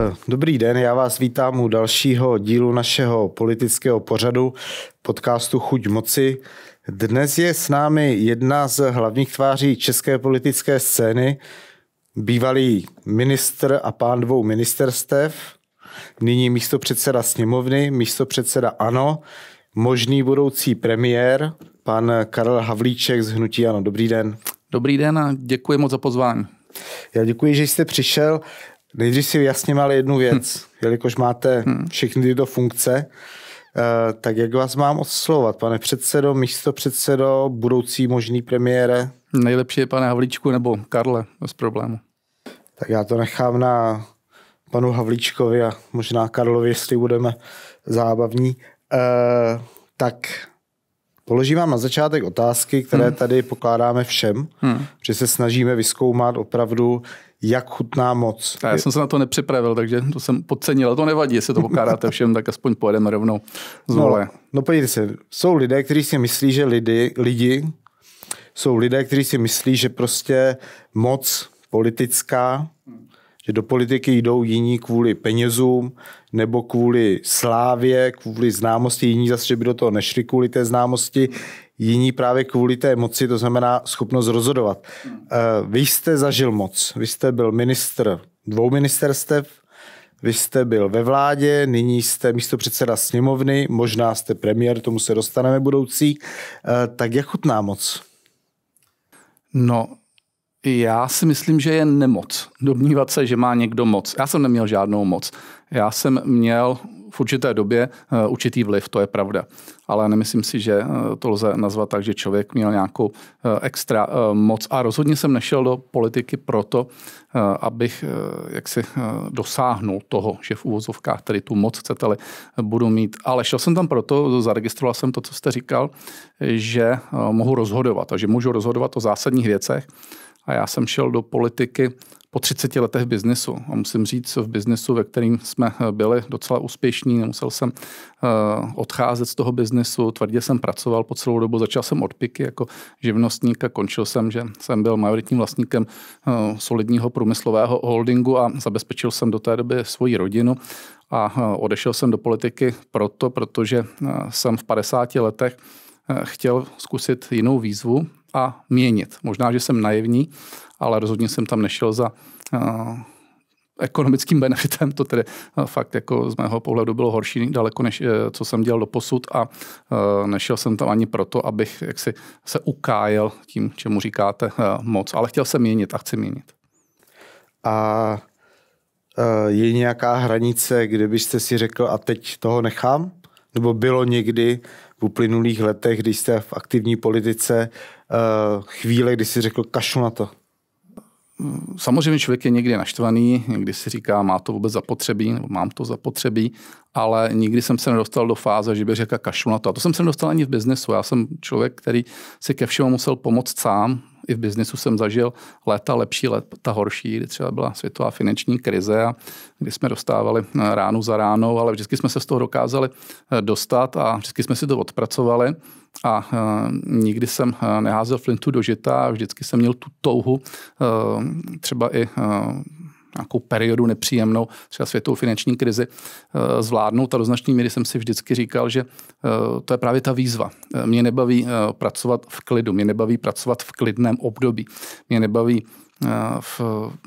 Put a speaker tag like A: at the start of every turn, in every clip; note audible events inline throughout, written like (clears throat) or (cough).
A: Eh, dobrý den, já vás vítám u dalšího dílu našeho politického pořadu podcastu Chuť moci. Dnes je s námi jedna z hlavních tváří české politické scény, bývalý ministr a pán dvou ministerstev, nyní místo předseda sněmovny, místo předseda ANO, možný budoucí premiér, pan Karel Havlíček z Hnutí ANO. Dobrý den. Dobrý den a děkuji moc za pozvání. Já děkuji, že jste přišel. Nejdřív si jasně mal jednu věc, hmm. jelikož máte hm. všechny tyto funkce, eh, tak jak vás mám oslovat, pane předsedo, místo předsedo, budoucí možný premiére?
B: Nejlepší je pane Havlíčku
A: nebo Karle, bez problému. Tak já to nechám na panu Havlíčkovi a možná Karlovi, jestli budeme zábavní. E, tak položím vám na začátek otázky, které hmm. tady pokládáme všem, hmm. že se snažíme vyskoumat opravdu, jak chutná moc. A já jsem
B: se na to nepřipravil, takže to jsem podcenil. To nevadí, jestli to pokáráte všem, tak aspoň pojedeme rovnou z vole. No, no podívejte se,
A: jsou lidé, kteří si myslí, že lidi, lidi jsou lidé, kteří si myslí, že prostě moc politická, že do politiky jdou jiní kvůli penězům nebo kvůli slávě, kvůli známosti, jiní zase, že by do toho nešli kvůli té známosti, jiní právě kvůli té moci, to znamená schopnost rozhodovat. Hmm. Eh, vy jste zažil moc, vy jste byl ministr dvou ministerstev, vy jste byl ve vládě, nyní jste místo předseda sněmovny, možná jste premiér, tomu se dostaneme
B: budoucí. Eh, tak jak chutná moc? No, já si myslím, že je nemoc. Domnívat se, že má někdo moc. Já jsem neměl žádnou moc. Já jsem měl v určité době eh, určitý vliv, to je pravda. Ale nemyslím si, že eh, to lze nazvat tak, že člověk měl nějakou eh, extra moc. A rozhodně jsem nešel do politiky proto, abych jaksi dosáhnul toho, že v úvozovkách tedy tu moc chcete-li budu mít. Ale šel jsem tam proto, zaregistroval jsem to, co jste říkal, že mohu rozhodovat a že můžu rozhodovat o zásadních věcech. A já jsem šel do politiky po 30 letech v biznesu, a musím říct v biznesu, ve kterým jsme eh, byli docela úspěšní, nemusel jsem eh, odcházet z toho biznesu, tvrdě jsem pracoval po celou dobu, začal jsem od piky jako živnostník a končil jsem, že jsem byl majoritním vlastníkem eh, solidního průmyslového holdingu a zabezpečil jsem do té doby svoji rodinu a odešel jsem do politiky proto, protože jsem v 50 letech chtěl zkusit jinou výzvu a měnit. Možná, že jsem naivní, ale rozhodně jsem tam nešel za uh, ekonomickým benefitem, to tedy eh, fakt jako z mého pohledu bylo horší daleko, než eh, co jsem dělal do posud a nešel jsem tam ani proto, abych jaksi se ukájel tím, čemu říkáte moc, ale chtěl jsem měnit a chci měnit.
A: A je nějaká hranice, kde byste si řekl a teď toho nechám? Nebo bylo někdy v uplynulých letech, když jste v aktivní politice, chvíle, kdy si řekl kašlu na to?
B: Samozřejmě člověk je někdy naštvaný, někdy si říká, má to vůbec zapotřebí, nebo mám to zapotřebí, ale nikdy jsem se nedostal do fáze, že bych řekl kašlu na to. A to jsem se nedostal ani v biznesu. Já jsem člověk, který si ke všemu musel pomoct sám, i v biznesu jsem zažil léta lepší, léta horší, kdy třeba byla světová finanční krize a kdy jsme dostávali eh, ránu za ránou, ale vždycky jsme se z toho dokázali eh, dostat a vždycky jsme si to odpracovali a eh, nikdy jsem neházel flintu do žita a vždycky jsem měl tu touhu třeba i nějakou periodu nepříjemnou, třeba světovou finanční krizi, eh, zvládnout. A do značné míry jsem si vždycky říkal, že eh, to je právě ta výzva. Eh, mě nebaví pracovat v klidu, mě nebaví pracovat v klidném období, mě nebaví v,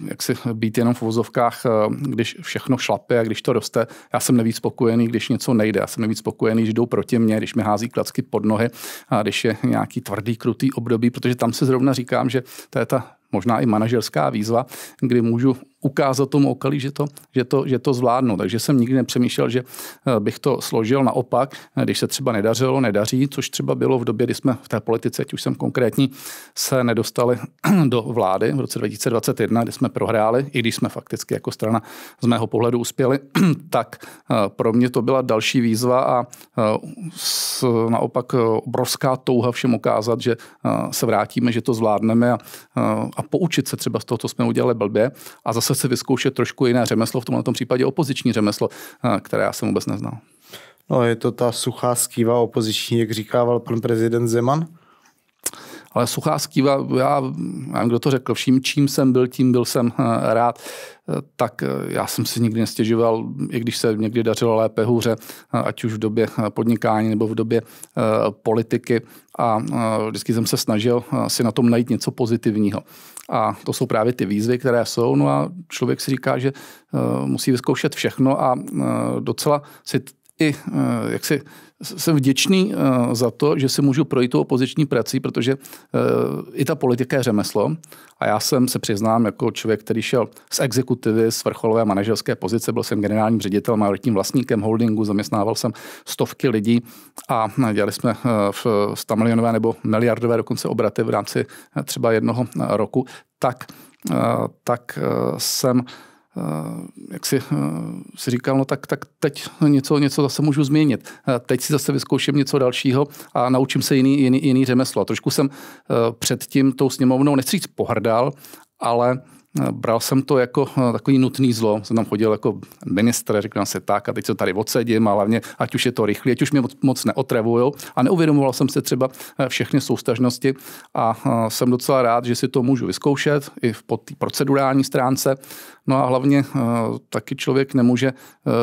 B: jak si být jenom v vozovkách, když všechno šlape a když to roste. Já jsem nevíc spokojený, když něco nejde. Já jsem nevíc spokojený, když jdou proti mně, když mi hází klacky pod nohy a když je nějaký tvrdý, krutý období, protože tam si zrovna říkám, že to je ta možná i manažerská výzva, kdy můžu ukázat tomu okolí, že to, že, to, že to zvládnu. Takže jsem nikdy nepřemýšlel, že eh, bych to složil. Naopak, eh, když se třeba nedařilo, nedaří, což třeba bylo v době, kdy jsme v té politice, ať už jsem konkrétní, se nedostali (clears throat) do vlády v roce 2021, kdy jsme prohráli, i když jsme fakticky jako strana z mého pohledu uspěli, (clears throat) tak eh, pro mě to byla další výzva a naopak obrovská touha všem ukázat, že se vrátíme, že to zvládneme a, a poučit se třeba z toho, co jsme udělali blbě a zase zase si vyzkoušet trošku jiné řemeslo, v tomhle tom případě opoziční řemeslo, eh, které já jsem vůbec neznal.
A: No, je to ta suchá skýva opoziční, jak říkával
B: pan prezident Zeman. Ale suchá skýva, já nevím, kdo to řekl, vším, čím jsem byl, tím byl jsem eh, rád, eh, tak eh, já jsem si nikdy nestěžoval, i když se někdy dařilo lépe hůře, ať už v době podnikání nebo v době politiky a vždycky jsem se snažil si na tom najít něco pozitivního. A to jsou právě ty výzvy, které jsou. No a člověk si říká, že musí vyzkoušet všechno a docela si i jak si jsem vděčný eh, za to, že si můžu projít tu opoziční prací, protože eh, i ta politika je řemeslo. A já jsem se přiznám jako člověk, který šel z exekutivy, z vrcholové manažerské pozice, byl jsem generálním ředitelem, majoritním vlastníkem holdingu, zaměstnával jsem stovky lidí a eh, dělali jsme v 100 milionové nebo miliardové dokonce obraty v rámci třeba jednoho roku, tak, tak jsem Eh, jak si, eh, si říkal, no tak, tak teď něco, něco zase můžu změnit. Eh, teď si zase vyzkouším něco dalšího a naučím se jiný, jiný, jiný řemeslo. Trošku jsem před tím tou sněmovnou, nechci říct pohrdal, ale uh, bral jsem to jako eh, takový nutný zlo. Jsem tam chodil jako ministr, jsem se tak a teď se tady odsedím a hlavně ať už je to rychlé, ať už mě moc neotravují. A neuvědomoval jsem se třeba eh, všechny soustažnosti a eh, jsem docela rád, že si to můžu vyzkoušet i v té procedurální stránce. No a hlavně taky člověk nemůže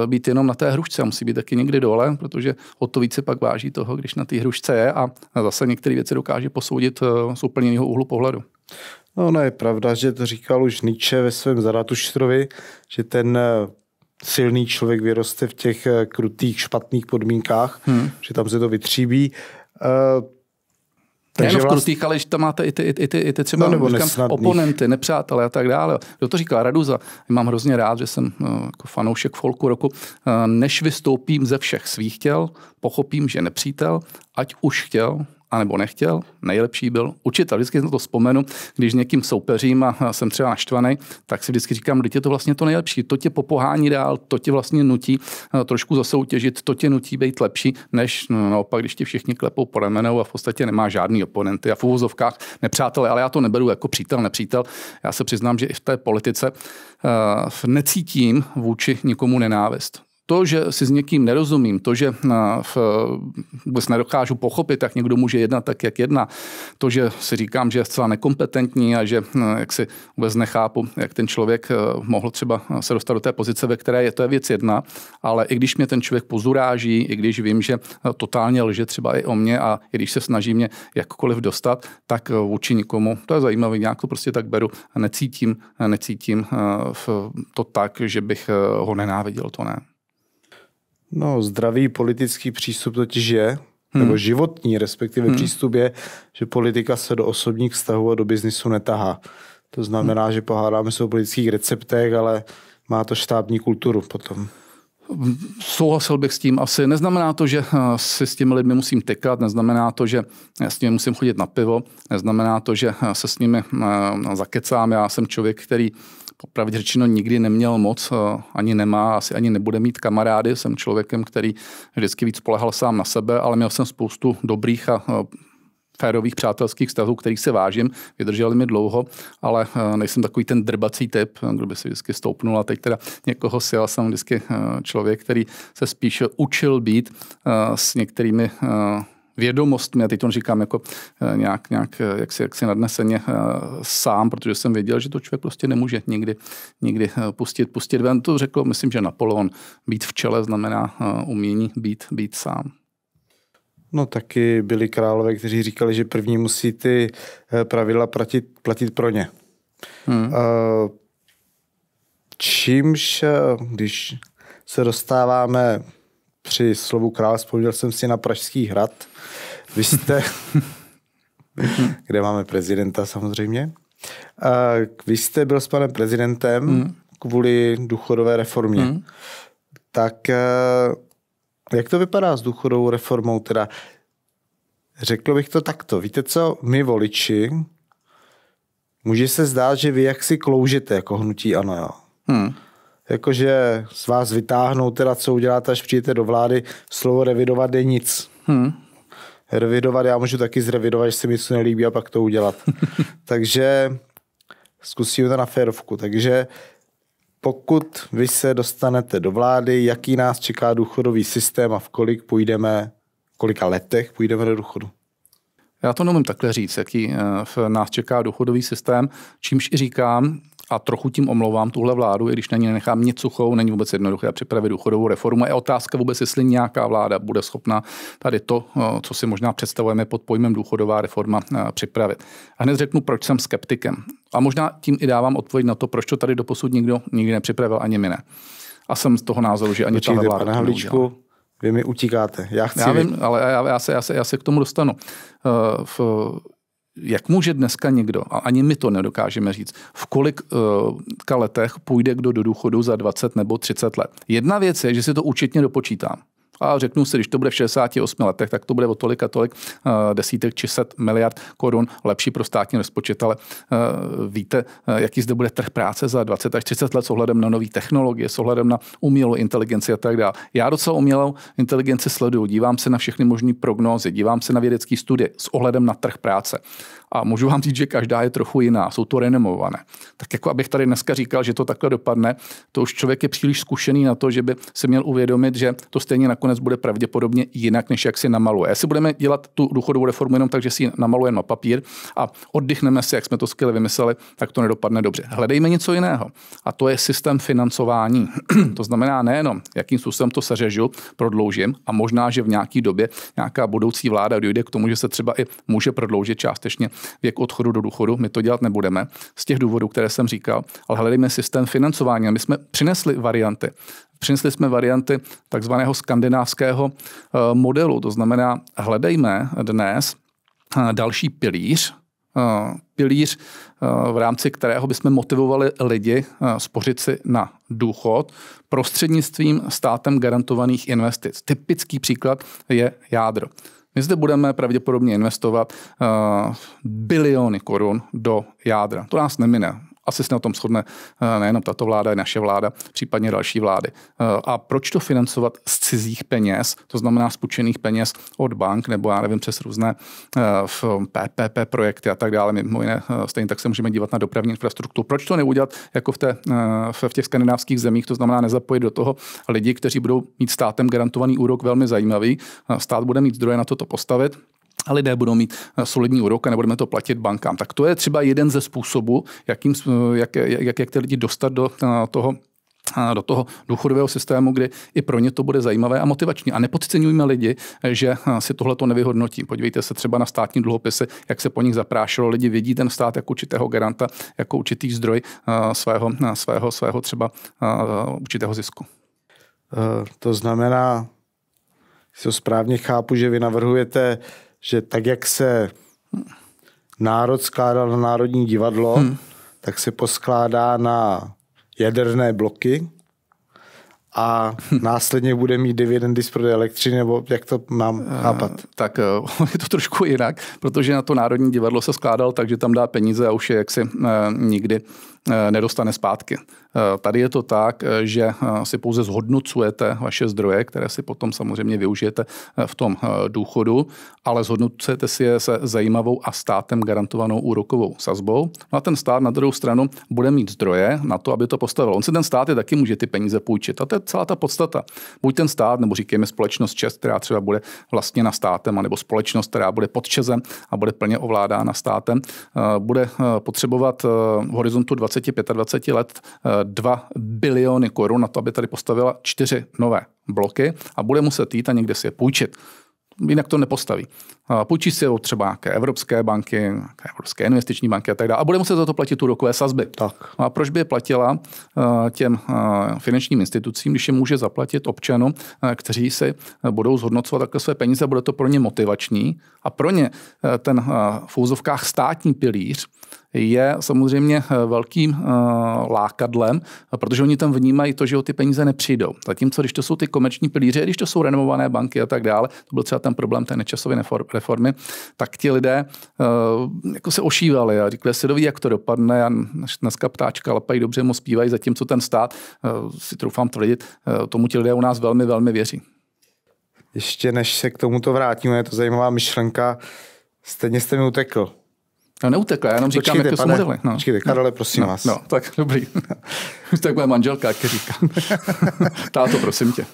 B: být jenom na té hrušce, musí být taky někdy dole, protože o to více pak váží toho, když na té hrušce je a zase některé věci dokáže posoudit z úplně jiného úhlu pohledu. No, no je
A: pravda, že to říkal už Nietzsche ve svém Zaratuštrovi, že ten eh, silný člověk vyroste v těch eh, krutých, špatných podmínkách, hmm. že tam se to vytříbí.
B: Uh, takže Nejenom v krutých, vlast... ale že tam máte i ty, i ty, i ty třeba no, říkám, oponenty, nepřátelé a tak dále. Kdo to říkal? Raduza. Mám hrozně rád, že jsem uh, jako fanoušek folku roku. Uh, než vystoupím ze všech svých těl, pochopím, že nepřítel, ať už chtěl, anebo nechtěl, nejlepší byl učitel. Vždycky na to vzpomenu, když někým soupeřím a jsem třeba naštvaný, tak si vždycky říkám, teď je to vlastně to nejlepší, to tě popohání dál, to tě vlastně nutí eh, trošku zasoutěžit, to tě nutí být lepší, než no, naopak, když ti všichni klepou po ramenou a v podstatě nemá žádný oponenty a v úvozovkách nepřátelé, ale já to neberu jako přítel, nepřítel. Já se přiznám, že i v té politice uh, necítím vůči nikomu nenávist to, že si s někým nerozumím, to, že eh, v, eh, vůbec nedokážu pochopit, jak někdo může jednat tak, jak jedná, to, že si říkám, že je zcela nekompetentní a že eh, jak si vůbec nechápu, jak ten člověk mohl třeba se dostat do té pozice, ve které je, to je věc jedna, ale i když mě ten člověk pozuráží, i když vím, že totálně lže třeba i o mě a i když se snaží mě jakkoliv dostat, tak vůči nikomu, to je zajímavé, nějak to prostě tak beru, necítím, necítím to tak, že bych ho nenáviděl, to ne.
A: No, zdravý politický přístup totiž je, hmm. nebo
B: životní
A: respektive hmm. přístup je, že politika se do osobních vztahů a do biznisu netahá. To znamená, hmm. že pohádáme se o politických receptech, ale má to štábní kulturu potom.
B: Souhlasil bych s tím asi. Neznamená to, že eh, si s těmi lidmi musím tykat, neznamená to, že eh, s nimi musím chodit na pivo, neznamená to, že eh, se s nimi no, zakecám. Já jsem člověk, který popravdě řečeno nikdy neměl moc, ani nemá, asi ani nebude mít kamarády. Jsem člověkem, který vždycky víc spolehal sám na sebe, ale měl jsem spoustu dobrých a férových přátelských vztahů, kterých se vážím, vydrželi mi dlouho, ale nejsem takový ten drbací typ, kdo by si vždycky stoupnul a teď teda někoho si, ale jsem vždycky člověk, který se spíš učil být s některými vědomostmi, a teď to říkám jako eh, nějak, nějak eh, jak si, jak si nadneseně eh, sám, protože jsem věděl, že to člověk prostě nemůže nikdy, nikdy pustit, pustit ven. To řekl, myslím, že Napoleon. Být v čele znamená umění být, být sám. No taky
A: byli králové, kteří říkali, že první musí ty pravidla platit, platit pro ně. Hmm. Čímž, když se dostáváme při slovu král vzpomněl jsem si na Pražský hrad. Vy jste, (laughs) kde máme prezidenta samozřejmě. A vy jste byl s panem prezidentem mm. kvůli důchodové reformě. Mm. Tak eh, jak to vypadá s důchodovou reformou? Teda řekl bych to takto. Víte co, my voliči, může se zdát, že vy jaksi kloužete jako hnutí ano, jo. Hmm jakože z vás vytáhnou, teda co uděláte, až přijdete do vlády, slovo revidovat je nic. Hmm. Revidovat, já můžu taky zrevidovat, že se mi to nelíbí a pak to udělat. (laughs) Takže zkusíme to na férovku. Takže pokud vy se dostanete do vlády, jaký nás čeká důchodový systém a v kolik půjdeme, v kolika letech půjdeme do důchodu?
B: Já to nemůžu takhle říct, jaký eh, v nás čeká důchodový systém, čímž i říkám, a trochu tím omlouvám tuhle vládu, i když na ní nechám nic suchou, není vůbec jednoduché připravit důchodovou reformu. Je otázka vůbec, jestli nějaká vláda bude schopna tady to, eh, co si možná představujeme pod pojmem důchodová reforma, eh, připravit. A hned řeknu, proč jsem skeptikem. A možná tím i dávám odpověď na to, proč to tady doposud nikdo nikdy nepřipravil, ani mi ne. A jsem z toho názoru, že ani Počkejte, tahle vláda. Pane Havlíčku, vy mi utíkáte. Já chci... Já vím, ale já, já, se, já, se, já se k tomu dostanu. Eh, v, jak může dneska někdo, a ani my to nedokážeme říct, v kolika eh, letech půjde kdo do důchodu za 20 nebo 30 let. Jedna věc je, že si to účetně dopočítám. A řeknu si, když to bude v 68 letech, tak to bude o tolik a tolik eh, desítek či set miliard korun lepší pro státní rozpočet, ale eh, víte, eh, jaký zde bude trh práce za 20 až 30 let s ohledem na nové technologie, s ohledem na umělou inteligenci a tak dále. Já docela umělou inteligenci sleduju, dívám se na všechny možné prognózy, dívám se na vědecké studie s ohledem na trh práce. A můžu vám říct, že každá je trochu jiná, jsou to renomované. Tak jako abych tady dneska říkal, že to takhle dopadne, to už člověk je příliš zkušený na to, že by si měl uvědomit, že to stejně na nakonec bude pravděpodobně jinak, než jak si namaluje. Jestli budeme dělat tu důchodovou reformu jenom tak, že si ji namalujeme na papír a oddychneme si, jak jsme to skvěle vymysleli, tak to nedopadne dobře. Hledejme něco jiného. A to je systém financování. to znamená nejenom, jakým způsobem to seřežu, prodloužím a možná, že v nějaké době nějaká budoucí vláda dojde k tomu, že se třeba i může prodloužit částečně věk odchodu do důchodu. My to dělat nebudeme z těch důvodů, které jsem říkal, ale hledejme systém financování. My jsme přinesli varianty. Přinesli jsme varianty takzvaného skandinávského eh, modelu. To znamená, hledejme dnes eh, další pilíř, eh, pilíř, v rámci kterého bychom motivovali lidi spořit si na důchod prostřednictvím státem garantovaných investic. Typický příklad je jádro. My zde budeme pravděpodobně investovat uh, biliony korun do jádra. To nás nemine asi se na tom shodne eh, nejenom tato vláda, i naše vláda, případně další vlády. Eh, a proč to financovat z cizích peněz, to znamená z půjčených peněz od bank, nebo já nevím, přes různé PPP eh, projekty a tak dále. Mimo jiné, stejně tak se můžeme dívat na dopravní infrastrukturu. Proč to neudělat jako v, té, v těch skandinávských zemích, to znamená nezapojit do toho lidi, kteří budou mít státem garantovaný úrok velmi zajímavý. Stát bude mít zdroje na toto postavit a lidé budou mít eh, solidní úrok a nebudeme to platit bankám. Tak to je třeba jeden ze způsobů, jakým, eh, jak, jak, jak ty lidi dostat do eh, toho do toho důchodového systému, kdy i pro ně to bude zajímavé a motivační. A nepodceňujme lidi, že si tohle to nevyhodnotí. Podívejte se třeba na státní dluhopisy, jak se po nich zaprášilo. Lidi vidí ten stát jako určitého garanta, jako určitý zdroj svého, svého, svého třeba určitého zisku.
A: To znamená, že to správně chápu, že vy navrhujete že tak, jak se národ skládal na Národní divadlo, hmm. tak se poskládá na jaderné bloky a hmm.
B: následně bude mít dividendy z prodeje elektřiny, nebo jak to mám eh, chápat? Tak eh, (laughs) je to trošku jinak, protože na to Národní divadlo se skládal, takže tam dá peníze a už je jaksi eh, nikdy nedostane zpátky. Eh, tady je to tak, eh, že eh, si pouze zhodnocujete vaše zdroje, které si potom samozřejmě využijete v tom důchodu, ale zhodnocujete si je se zajímavou a státem garantovanou úrokovou sazbou. No a ten stát na druhou stranu bude mít zdroje na to, aby to postavil. On si ten stát je taky může ty peníze půjčit. A to je celá ta podstata. Buď ten stát, nebo říkejme společnost Čes, která třeba bude vlastně na státem, anebo společnost, která bude pod Česem a bude plně ovládána státem, bude potřebovat v horizontu 20-25 let 2 biliony korun na to, aby tady postavila čtyři nové bloky a bude muset jít a někde si je půjčit. Jinak to nepostaví půjčí si ho třeba nějaké evropské banky, nějaké evropské investiční banky a tak dále. A bude muset za to platit úrokové sazby. Tak. No a proč by je platila eh, těm eh, finančním institucím, když je může zaplatit občanům, eh, kteří si budou zhodnocovat takhle své peníze, bude to pro ně motivační. A pro ně ten v úzovkách státní pilíř je samozřejmě velkým lákadlem, protože oni tam vnímají to, že o ty peníze nepřijdou. Zatímco, když to jsou ty komerční pilíře, když to jsou renovované banky a tak dále, to byl třeba ten problém té nečasové reformy, tak ti lidé eh, jako se ošívali a říkali, se doví, jak to dopadne a dneska ptáčka lapají, dobře mu zpívají, zatímco ten stát, eh, si troufám tvrdit, eh, tomu ti lidé u nás velmi, velmi věří. Ještě než se k tomuto vrátíme, je to zajímavá myšlenka, stejně jste mi utekl. No neutekla, já jenom říkám, říkám, jak to pane, jsou No. Počkejte, Karole, no, prosím no, vás. No, tak dobrý. (laughs) tak moje manželka, jak říká. (laughs) Táto, prosím tě.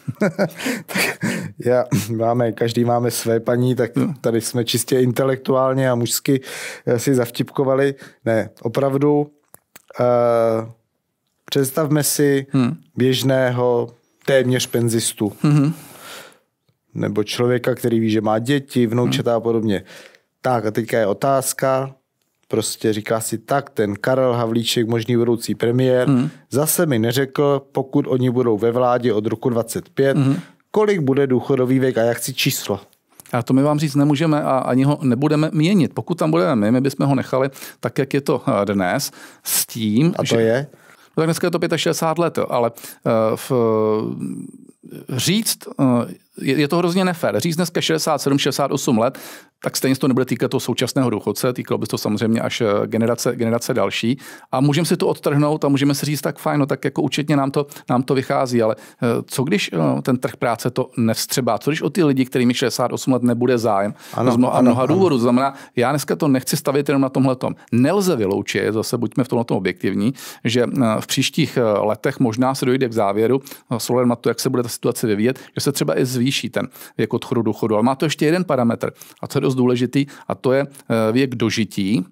A: tak já, máme, každý máme své paní, tak no. tady jsme čistě intelektuálně a mužsky eh, si zavtipkovali. Ne, opravdu, uh, představme si hmm. běžného téměř penzistu. Hmm. Nebo člověka, který ví, že má děti, vnoučata hmm. a podobně. Tak a teďka je otázka, prostě říká si tak, ten Karel Havlíček, možný budoucí premiér, mm. zase mi neřekl, pokud oni budou ve vládě od roku 25,
B: mm. kolik bude důchodový věk a jak si číslo. A to my vám říct nemůžeme a ani ho nebudeme měnit. Pokud tam budeme my, my bychom ho nechali tak, jak je to eh, dnes, s tím... A to že... je? No tak dneska je to 65 let, ale eh, v říct, eh, je to hrozně nefér, říct dneska 67, 68 let, tak stejně to nebude týkat toho současného důchodce, týkalo by to samozřejmě až eh, generace, generace další. A můžeme si to odtrhnout a můžeme si říct, tak fajn, no, tak jako účetně nám to, nám to vychází, ale eh, co když ten trh práce to nevstřebá? Co když o ty lidi, kterými 68 let nebude zájem? Ano, z mnoha, ano, mnoha ano. důvodů. To znamená, já dneska to nechci stavit jenom na tomhle. tom. Nelze vyloučit, zase buďme v tomhle objektivní, že v příštích letech možná se dojde k závěru, s na to, jak se bude situace vyvíjet, že se třeba i zvýší ten věk odchodu do chodu. Ale má to ještě jeden parametr, a co je dost důležitý, a to je eh, věk dožití,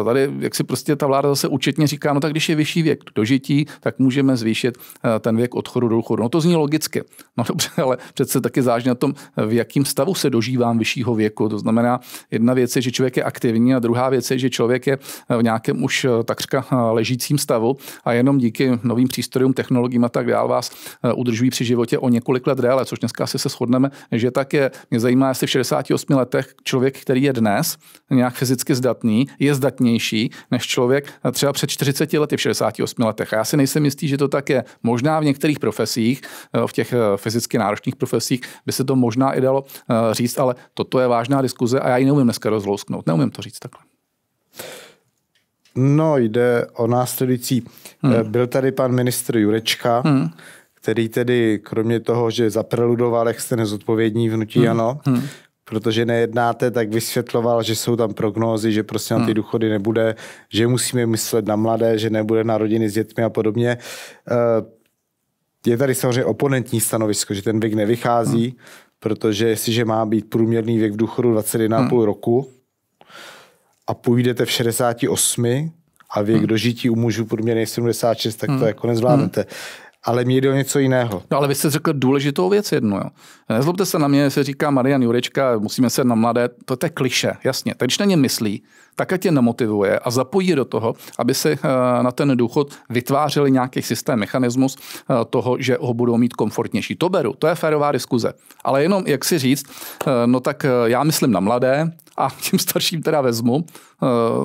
B: Eh, tady, jak si prostě ta vláda zase účetně říká, no tak když je vyšší věk dožití, tak můžeme zvýšit eh, ten věk odchodu do důchodu. No to zní logicky. No dobře, (laughs) ale přece taky záží na tom, v jakém stavu se dožívám vyššího věku. To znamená, jedna věc je, že člověk je aktivní a druhá věc je, že člověk je eh, v nějakém už takřka ležícím stavu a jenom díky novým přístrojům, technologiím a tak dále vás udržují při životě o několik let déle, což dneska asi se shodneme, že tak je. Mě zajímá, jestli v 68 letech člověk, který je dnes nějak fyzicky zdatný, je zdatný samostatnější než člověk třeba před 40 lety, v 68 letech. A já si nejsem jistý, že to tak je. Možná v některých profesích, eh, v těch eh, fyzicky náročných profesích, by se to možná i dalo eh, říct, ale toto je vážná diskuze a já ji neumím dneska rozlousknout. Neumím to říct takhle.
A: No, jde o následující. Hmm. Byl tady pan ministr Jurečka, hmm. který tedy, kromě toho, že zapreludoval, jak jste nezodpovědní v hnutí hmm. ANO, hmm protože nejednáte, tak vysvětloval, že jsou tam prognózy, že prostě na ty hmm. důchody nebude, že musíme myslet na mladé, že nebude na rodiny s dětmi a podobně. Eh, je tady samozřejmě oponentní stanovisko, že ten věk nevychází, hmm. protože jestliže má být průměrný věk v důchodu 21,5 hmm. roku a půjdete v 68 a věk hmm. dožití u mužů
B: průměrně 76, tak hmm. to jako nezvládnete. Hmm ale mě jde něco jiného. No ale vy jste řekl důležitou věc jednu. Jo. Nezlobte se na mě, se říká Marian Jurečka, musíme se na mladé, to, to je kliše, jasně. Tak když na ně myslí, také tě nemotivuje a zapojí do toho, aby si eh, na ten důchod vytvářeli nějaký systém, mechanismus eh, toho, že ho budou mít komfortnější. To beru, to je férová diskuze. Ale jenom, jak si říct, eh, no tak já myslím na mladé a (laughs) tím starším teda vezmu,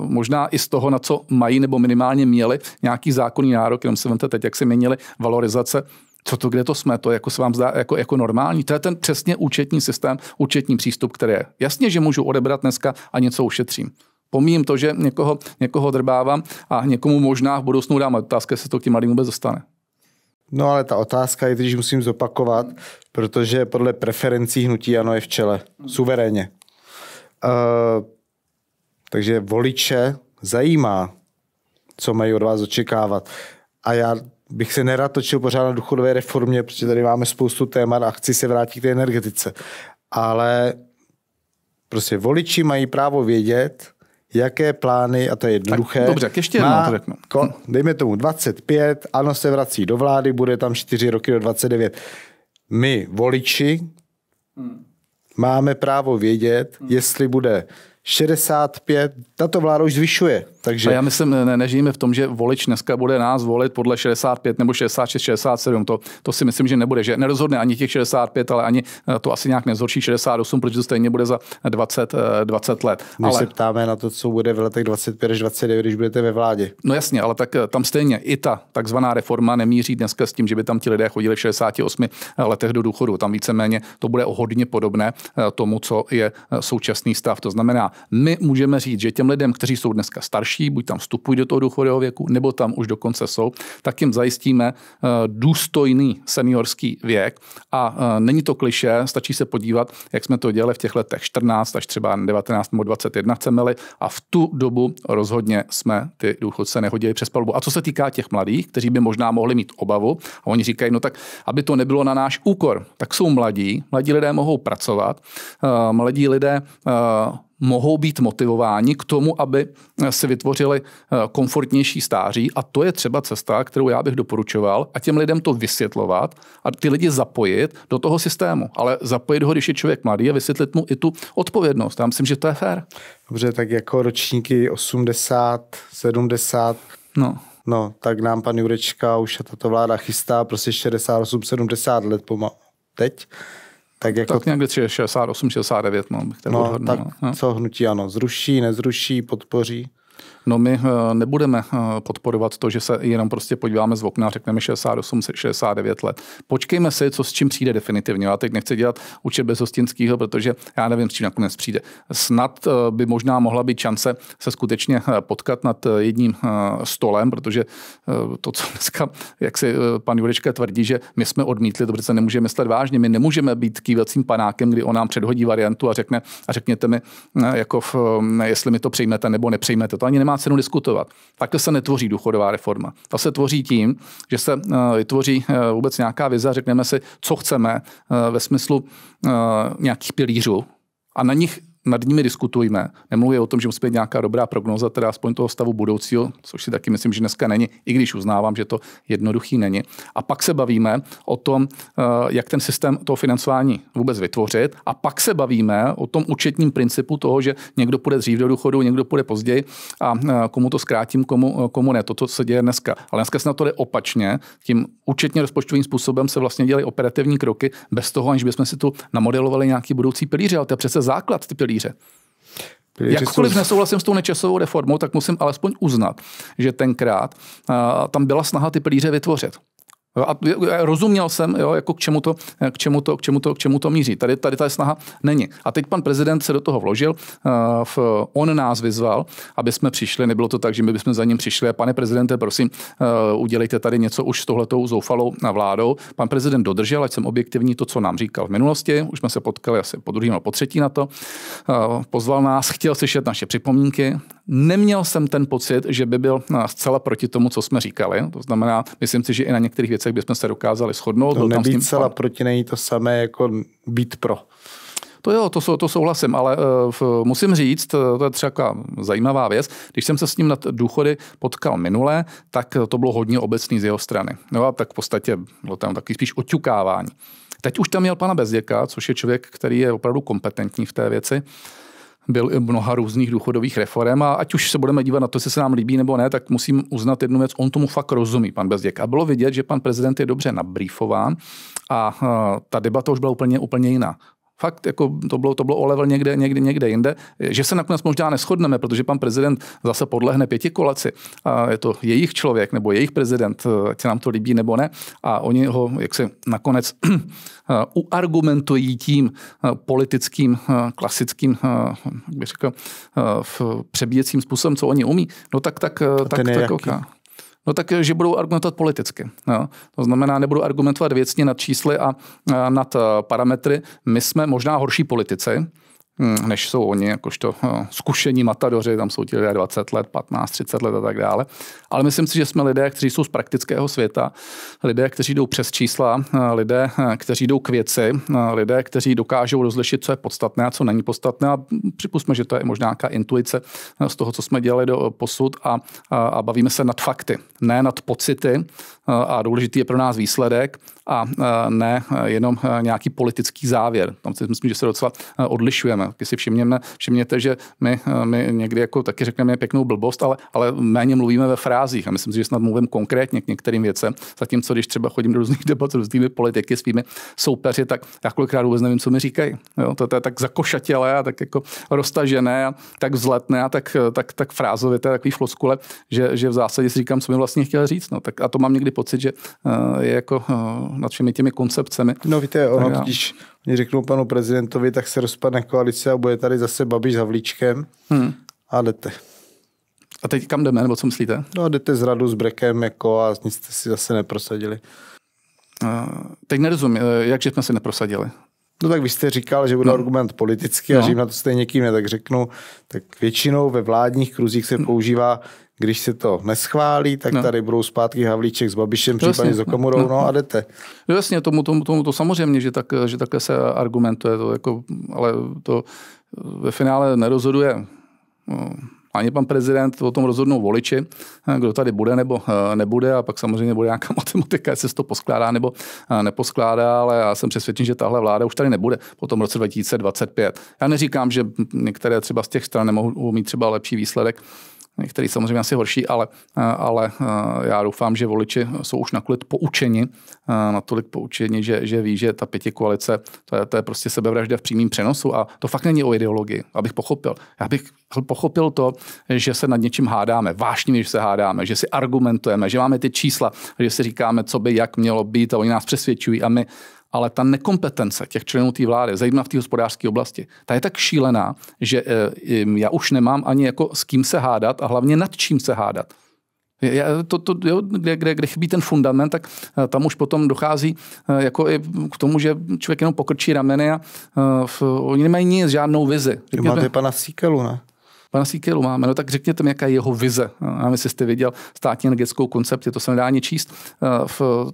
B: možná i z toho, na co mají nebo minimálně měli nějaký zákonný nárok, jenom si vemte teď, jak si měnili valorizace, co to, kde to jsme, to jako se vám zdá jako, jako normální. To je ten přesně účetní systém, účetní přístup, který je. Jasně, že můžu odebrat dneska a něco ušetřím pomím to, že někoho, někoho drbávám a někomu možná v budoucnu dám otázka, jestli to k těm malým vůbec dostane.
A: No ale ta otázka je, když musím zopakovat, protože podle preferencí hnutí ano je v čele. Suverénně. Uh, takže voliče zajímá, co mají od vás očekávat. A já bych se nerad točil pořád na důchodové reformě, protože tady máme spoustu témat a chci se vrátit k té energetice. Ale prostě voliči mají právo vědět, jaké plány, a to je jednoduché. Tak, dobře, ještě jednou to řeknu. Kon, dejme tomu 25, ano se vrací do vlády, bude tam 4 roky do 29. My, voliči, hmm. máme právo vědět, hmm. jestli bude 65, tato vláda už zvyšuje takže... A já
B: myslím, ne, nežijeme v tom, že volič dneska bude nás volit podle 65 nebo 66, 67. To, to si myslím, že nebude. Že nerozhodne ani těch 65, ale ani eh, to asi nějak nezhorší 68, protože to stejně bude za 20, eh, 20 eh, let. My ale... se ptáme na to, co bude v letech 25 až 29, když budete ve vládě. No jasně, ale tak tam stejně i ta takzvaná reforma nemíří dneska s tím, že by tam ti lidé chodili v 68 letech do důchodu. Tam víceméně to bude hodně podobné tomu, co je současný stav. To znamená, my můžeme říct, že těm lidem, kteří jsou dneska starší, starší, buď tam vstupují do toho důchodového věku, nebo tam už dokonce jsou, tak jim zajistíme eh, důstojný seniorský věk. A eh, není to kliše, stačí se podívat, jak jsme to dělali v těch letech 14 až třeba 19 nebo 21 chceme A v tu dobu rozhodně jsme ty důchodce nehodili přes palubu. A co se týká těch mladých, kteří by možná mohli mít obavu, a oni říkají, no tak, aby to nebylo na náš úkor, tak jsou mladí, mladí lidé mohou pracovat, eh, mladí lidé mohou být motivováni k tomu, aby si vytvořili eh, komfortnější stáří a to je třeba cesta, kterou já bych doporučoval a těm lidem to vysvětlovat a ty lidi zapojit do toho systému. Ale zapojit ho, když je člověk mladý a vysvětlit mu i tu odpovědnost. Já myslím, že to je fér. Dobře, tak jako ročníky 80, 70, no.
A: No, tak nám pan Jurečka už a tato vláda chystá prostě 68, 70 let pomalu.
B: Teď tak, jako... tak nějak 68, 69, no, bych tak no, odhodnul. Tak
A: no. co hnutí
B: ano, zruší, nezruší, podpoří? No my eh, nebudeme eh, podporovat to, že se jenom prostě podíváme z okna a řekneme 68, 69 let. Počkejme si, co s čím přijde definitivně. Já teď nechci dělat učit bez hostinskýho, protože já nevím, s čím nakonec přijde. Snad eh, by možná mohla být šance se skutečně potkat nad jedním stolem, protože to, co dneska, jak si pan Jurečka tvrdí, že my jsme odmítli, to přece nemůžeme myslet vážně. My nemůžeme být kývacím panákem, kdy on nám předhodí variantu a řekne, a řekněte mi, jako v, jestli mi to přijmete nebo nepřijmete. To ani nemá nemá cenu diskutovat. Takhle se netvoří důchodová reforma. Ta se tvoří tím, že se eh, vytvoří eh, vůbec nějaká vize, řekneme si, co chceme eh, ve smyslu nějakých pilířů, a na nich nad nimi diskutujme. Nemluvím o tom, že musí být nějaká dobrá prognoza, teda aspoň toho stavu budoucího, což si taky myslím, že dneska není, i když uznávám, že to jednoduchý není. A pak se bavíme o tom, eh, jak ten systém toho financování vůbec vytvořit. A pak se bavíme o tom účetním principu toho, že někdo půjde dřív do důchodu, někdo půjde později a eh, komu to zkrátím, komu, eh, komu ne. To, co se děje dneska. Ale dneska se na to jde opačně. Tím účetně rozpočtovým způsobem se vlastně dělají operativní kroky bez toho, aniž bychom si tu namodelovali nějaký budoucí pilíře. Ale to je přece základ ty pilíře pilíře. Pilíři Jakkoliv jsou... nesouhlasím s tou nečasovou reformou, tak musím alespoň uznat, že tenkrát uh, tam byla snaha ty pilíře vytvořit a rozuměl jsem, jo, jako k čemu to, k čemu to, k čemu to, k čemu to míří. Tady, tady ta snaha není. A teď pan prezident se do toho vložil, eh, v, on nás vyzval, aby jsme přišli, nebylo to tak, že my bychom za ním přišli, pane prezidente, prosím, eh, udělejte tady něco už s tohletou zoufalou vládou. Pan prezident dodržel, ať jsem objektivní, to, co nám říkal v minulosti, už jsme se potkali asi po druhém a po třetí na to, eh, pozval nás, chtěl slyšet naše připomínky, Neměl jsem ten pocit, že by byl eh, zcela proti tomu, co jsme říkali. To znamená, myslím si, že i na některých věcech bychom se dokázali shodnout. No, nebýt ním... zcela proti není to samé jako být pro. To jo, to, to souhlasím, ale uh, musím říct, eh, to je třeba zajímavá věc, když jsem se s ním na důchody potkal minule, tak to bylo hodně obecný z jeho strany. No a tak v podstatě bylo tam taky spíš oťukávání. Teď už tam měl pana Bezděka, což je člověk, který je opravdu kompetentní v té věci byl i mnoha různých důchodových reform a ať už se budeme dívat na to, jestli se nám líbí nebo ne, tak musím uznat jednu věc, on tomu fakt rozumí, pan Bezděk. A bylo vidět, že pan prezident je dobře nabrýfován a eh, ta debata už byla úplně, úplně jiná fakt jako to bylo, to bylo o level někde, někde, někde jinde, že se nakonec možná neschodneme, protože pan prezident zase podlehne pěti kolaci a je to jejich člověk nebo jejich prezident, ať se nám to líbí nebo ne, a oni ho jak se nakonec (clears throat) eh, uargumentují tím eh, politickým, eh, klasickým, jak bych řekl, přebíjecím způsobem, co oni umí, no tak, tak, tak, tak, jaký? tak No tak, že budou argumentovat politicky. Jo? To znamená, nebudou argumentovat věcně nad čísly a, a nad eh, parametry. My jsme možná horší politici, hm, než jsou oni, jakožto eh, zkušení matadoři, tam jsou ti lidé 20 let, 15, 30 let a tak dále. Ale myslím si, že jsme lidé, kteří jsou z praktického světa, lidé, kteří jdou přes čísla, eh, lidé, eh, kteří jdou k věci, eh, lidé, kteří dokážou rozlišit, co je podstatné a co není podstatné. A připustme, že to je možná nějaká intuice z toho, co jsme dělali do posud a, a bavíme se nad fakty, ne nad pocity. A důležitý je pro nás výsledek a ne jenom nějaký politický závěr. Tam si myslím, že se docela odlišujeme. Když si všimněme, všimněte, že my, my někdy jako taky řekneme pěknou blbost, ale, ale méně mluvíme ve frázi frázích a myslím si, že snad mluvím konkrétně k některým věcem, zatímco když třeba chodím do různých debat s různými politiky, svými soupeři, tak já kolikrát vůbec nevím, co mi říkají. Jo, to, to, je tak zakošatělé a tak jako roztažené a tak vzletné a tak, tak, tak frázovité, takový floskule, že, že v zásadě si říkám, co mi vlastně chtěl říct. No, tak a to mám někdy pocit, že eh, je jako eh, nad všemi těmi koncepcemi. No víte,
A: ono já... když mě řeknou panu prezidentovi, tak se rozpadne koalice a bude tady zase Babiš za vlíčkem hmm. a jdete. A teď kam jdeme, nebo co myslíte? No, jdete z radu s brekem jako a nic jste si zase neprosadili. Uh, teď nerozumím, e, jakže jsme si neprosadili. No tak vy jste říkal, že bude no. argument politický no. že na to stejně ne, tak řeknu, tak většinou ve vládních kruzích se hm. používá, když se to neschválí, tak no. tady
B: budou zpátky Havlíček s Babišem, no, případně s Okamurou, no, no a jdete. No jasně, tomu, tomu, tomu to samozřejmě, že, tak, že takhle se argumentuje, to jako, ale to ve finále nerozhoduje no ani pan prezident, o tom rozhodnou voliči, eh, kdo tady bude nebo eh, nebude a pak samozřejmě bude nějaká (laughs) matematika, jestli se to poskládá nebo eh, neposkládá, ale já jsem přesvědčen, že tahle vláda už tady nebude po tom roce 2025. Já neříkám, že některé třeba z těch stran nemohou mít třeba lepší výsledek, některý samozřejmě asi horší, ale, eh, ale eh, já doufám, že voliči jsou už nakolik poučeni, eh, natolik poučeni, že, že ví, že ta pěti koalice, to je, to je prostě sebevražda v přímém přenosu a to fakt není o ideologii, abych pochopil. Já bych pochopil to, že se nad něčím hádáme, vážně že se hádáme, že si argumentujeme, že máme ty čísla, že si říkáme, co by jak mělo být a oni nás přesvědčují a my ale ta nekompetence těch členů té vlády, zejména v té hospodářské oblasti, ta je tak šílená, že eh, já už nemám ani jako s kým se hádat a hlavně nad čím se hádat. Já, to, to, jo, kde, kde, kde chybí ten fundament, tak eh, tam už potom dochází eh, jako i k tomu, že člověk jenom pokrčí rameny a v, oni nemají nic, žádnou vizi. Řekněme, máte pana Sikelu, ne? Pana Sikelu máme, no tak řekněte mi, jaká je jeho vize. Já nevím, jestli jste viděl státní energetickou koncepci, to se nedá ani číst. Eh,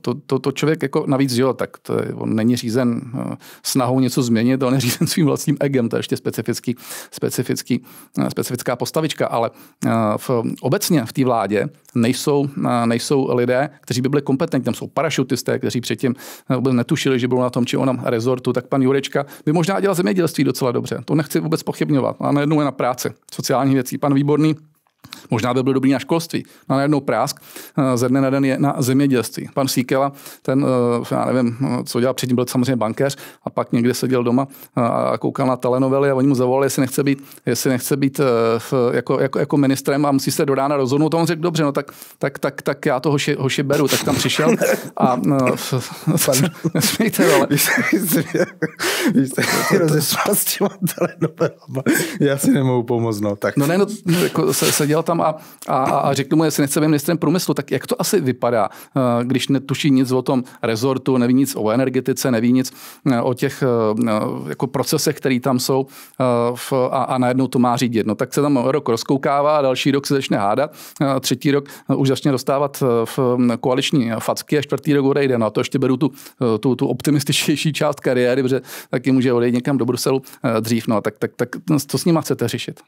B: to, to, to člověk jako navíc, jo, tak to je, on není řízen eh, snahou něco změnit, on je řízen svým vlastním egem, to je ještě specifický, specifický, eh, specifická postavička, ale v, obecně v té vládě nejsou, nejsou lidé, kteří by byli kompetentní, tam jsou parašutisté, kteří předtím vůbec netušili, že budou na tom či onom rezortu, tak pan Jurečka by možná dělal zemědělství docela dobře. To nechci vůbec pochybňovat. A najednou je na práci. Co sociálních věcí, pan Výborný, Možná by byl dobrý na školství. No, na najednou prásk eh, ze dne na den je na zemědělství. Pan Síkela, ten, eh, já nevím, co dělal předtím, byl samozřejmě bankéř a pak někde seděl doma eh, a koukal na telenovely a oni mu zavolali, jestli nechce být, jestli nechce být jako, jako, jako ministrem a musí se do rána rozhodnout. A on řekl, dobře, no tak, tak, tak, tak já to hoši, hoši beru. Tak tam přišel a... (laughs) Pan... (laughs) ale... Víš, jste (laughs) rozesmál s těma telenovelama. Já si nemohu pomoct, no. Tak. No ne, no, jako se, se seděl tam a, a, a řekl mu, jestli nechce být ministrem průmyslu, tak jak to asi vypadá, eh, když netuší nic o tom rezortu, neví nic o energetice, neví nic eh, o těch eh, jako procesech, které tam jsou v, a, a najednou to má řídit. No tak se tam rok rozkoukává, další rok se začne hádat, třetí rok už začne dostávat v hm, koaliční facky a čtvrtý rok odejde. No a to ještě beru tu, tu, tu optimističtější část kariéry, protože taky může odejít někam do Bruselu dřív. No tak, tak, tak to s nima chcete řešit?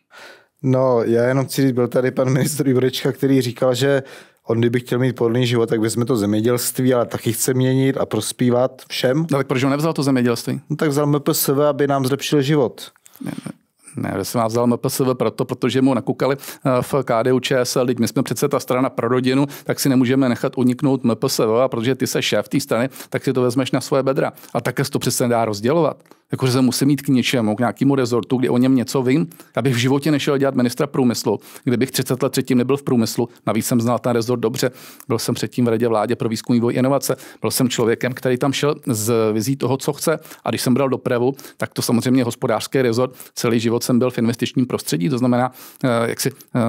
A: No, já jenom chci říct, byl tady pan ministr Jurečka, který říkal, že on kdyby chtěl mít podlý život, tak vezme to zemědělství, ale taky chce měnit a prospívat všem. No tak proč on nevzal to
B: zemědělství? No tak vzal MPSV, aby nám zlepšil život. Ne, ne. Ne, že jsem vás vzal MPSV proto, protože mu nakukali eh, v KDU ČSL, teď my jsme přece ta strana pro rodinu, tak si nemůžeme nechat uniknout MPSV, a protože ty se šéf té strany, tak si to vezmeš na svoje bedra. A také se to přece nedá rozdělovat jakože se musím mít k něčemu, k nějakému rezortu, kde o něm něco vím, abych v životě nešel dělat ministra průmyslu, kdybych 30 let předtím nebyl v průmyslu, navíc jsem znal ten rezort dobře, byl jsem předtím v radě vládě pro výzkum, vývoj inovace, byl jsem člověkem, který tam šel z vizí toho, co chce a když jsem bral dopravu, tak to samozřejmě hospodářský rezort, celý život jsem byl v investičním prostředí, to znamená, eh, jak si eh,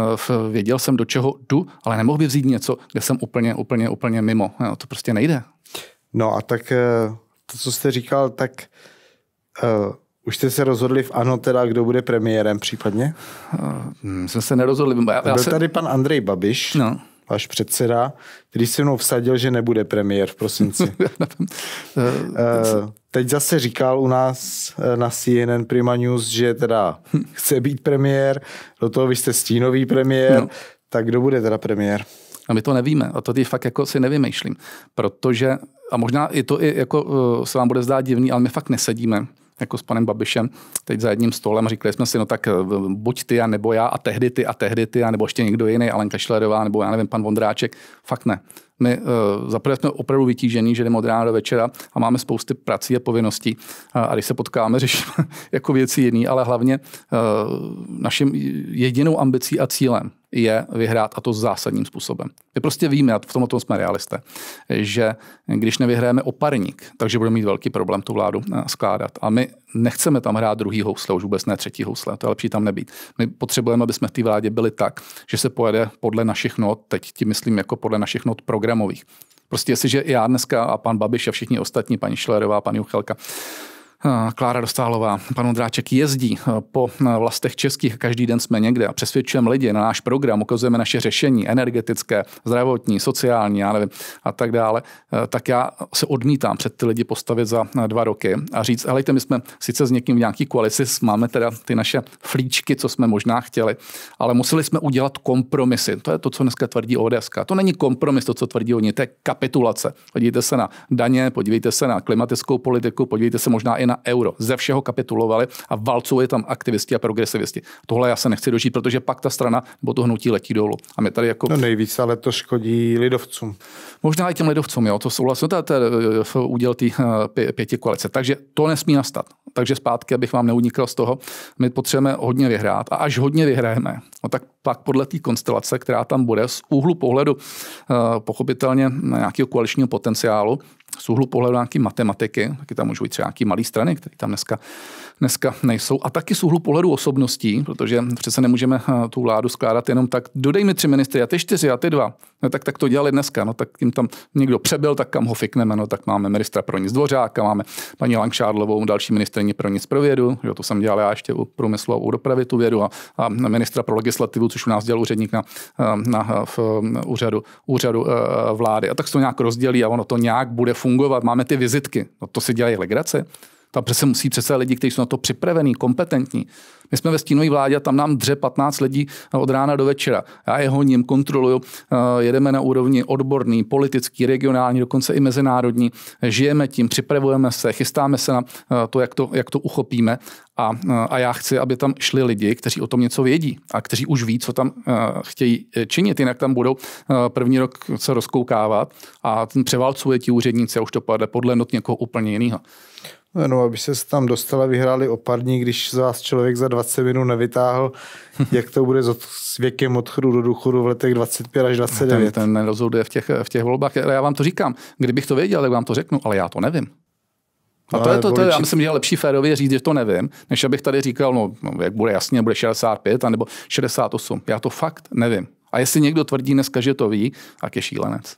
B: věděl jsem, do čeho jdu, ale nemohl by vzít něco, kde jsem úplně, úplně, úplně mimo, to prostě nejde.
A: No a tak eh, to, co jste říkal, tak Uh, už jste se rozhodli v ANO teda, kdo bude premiérem případně? Uh, jsme se nerozhodli. Já, já Byl se... tady pan Andrej Babiš, no. váš předseda, který se mnou vsadil, že nebude premiér v prosinci. uh, (laughs) teď zase říkal u nás na CNN Prima News, že teda hm. chce být premiér,
B: do toho vy jste stínový premiér, no. tak kdo bude teda premiér? A my to nevíme. A to ty fakt jako si nevymýšlím. Protože, a možná i to i jako, se vám bude zdát divný, ale my fakt nesedíme jako s panem Babišem teď za jedním stolem a říkali jsme si, no tak eh, buď ty a nebo já a tehdy ty a tehdy ty a nebo ještě někdo jiný, Alenka Šlerová nebo já nevím, pan Vondráček, fakt ne. My uh, zaprvé jsme opravdu vytížení, že jdeme od rána do večera a máme spousty prací a povinností. Uh, a když se potkáme, (laughs) řešíme jako věci jiný, ale hlavně uh, naším jedinou ambicí a cílem je vyhrát a to zásadním způsobem. My prostě víme, a v tomto tom jsme realisté, že když nevyhráme oparník, takže budeme mít velký problém tu vládu eh, skládat. A my nechceme tam hrát druhý housle, už vůbec ne třetí housle, to je lepší tam nebýt. My potřebujeme, aby jsme v té vládě byli tak, že se pojede podle našich not, teď ti myslím jako podle našich not programových. Prostě jestliže já dneska a pan Babiš a všichni ostatní, paní Šlerová, paní Uchelka, Eh, Klára Dostálová, pan Ondráček jezdí eh, po eh, vlastech českých, každý den jsme někde a přesvědčujeme lidi na náš program, ukazujeme naše řešení energetické, zdravotní, sociální, já nevím, a tak dále, tak já se odmítám před ty lidi postavit za dva roky a říct, helejte, my jsme sice s někým v nějaký koalici, máme teda ty naše flíčky, co jsme možná chtěli, ale museli jsme udělat kompromisy. To je to, co dneska tvrdí ODS. To není kompromis, to, co tvrdí oni, to je kapitulace. Podívejte se na daně, podívejte se na klimatickou politiku, podívejte se možná i na euro. Ze všeho kapitulovali a valcují tam aktivisti a progresivisti. Tohle já se nechci dožít, protože pak ta strana nebo to hnutí letí dolů. A my tady jako... No nejvíc, ale to škodí lidovcům. Možná i těm lidovcům, jo, to souhlasím, to je eh, úděl té eh, pěti koalice. Takže to nesmí nastat. Takže zpátky, abych vám neunikl z toho, my potřebujeme hodně vyhrát. A až hodně vyhrajeme, no tak pak podle té konstelace, která tam bude, z úhlu pohledu eh, pochopitelně nějakého koaličního potenciálu, z úhlu pohledu nějaký matematiky, taky tam můžou být třeba nějaký malý strany, které tam dneska dneska nejsou. A taky z úhlu pohledu osobností, protože přece nemůžeme eh, tu vládu skládat jenom tak, dodej mi tři ministry, a ty čtyři, a ty dva. No, tak, tak to dělali dneska, no tak jim tam někdo přebyl, tak kam ho fikneme, no tak máme ministra pro nic dvořáka, máme paní Langšádlovou, další ministrině pro nic pro vědu, jo, to jsem dělal já ještě u průmyslu a u dopravy tu vědu a, a ministra pro legislativu, což u nás dělal úředník na, eh, na v, eh, úřadu, úřadu vlády. A tak se to nějak rozdělí a ono to nějak bude fungovat. Máme ty vizitky, no to si dělají legrace. Ta přece musí přece lidi, kteří jsou na to připravení, kompetentní. My jsme ve stínové vládě a tam nám dře 15 lidí od rána do večera. Já je honím, kontroluju, eh, jedeme na úrovni odborný, politický, regionální, dokonce i mezinárodní. Žijeme tím, připravujeme se, chystáme se na eh, to, jak to, jak to uchopíme. A, eh, a já chci, aby tam šli lidi, kteří o tom něco vědí a kteří už ví, co tam chtějí činit, jinak tam budou první rok se rozkoukávat a ten převálcuje ti úředníci a už to padne podle not někoho úplně jiného.
A: No, aby se tam dostala, vyhráli o když z vás člověk za 20 minut nevytáhl, (laughs)
B: jak to bude s věkem odchodu do důchodu v letech 25 až 29. No, ten, ten nerozhoduje v těch, v těch volbách. Já vám to říkám, kdybych to věděl, tak vám to řeknu, ale já to nevím. A no, to je to, to je, já myslím, že je lepší férově říct, že to nevím, než abych tady říkal, no, no jak bude jasně, bude 65 nebo 68. Já to fakt nevím. A jestli někdo tvrdí dneska, že to ví, tak je šílenec.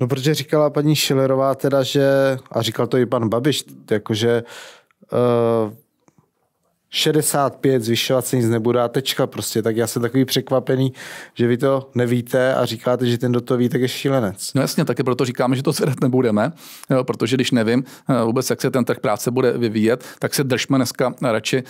A: No, protože říkala paní Šilerová teda, že, a říkal to i pan Babiš, jakože uh, 65, zvyšovat se nic nebude a tečka prostě. Tak já jsem takový překvapený, že vy to nevíte a
B: říkáte, že ten, kdo to ví, tak je šílenec. No jasně, taky proto říkáme, že to zvedat nebudeme, jo, protože když nevím eh, vůbec, jak se ten trh práce bude vyvíjet, tak se držme dneska radši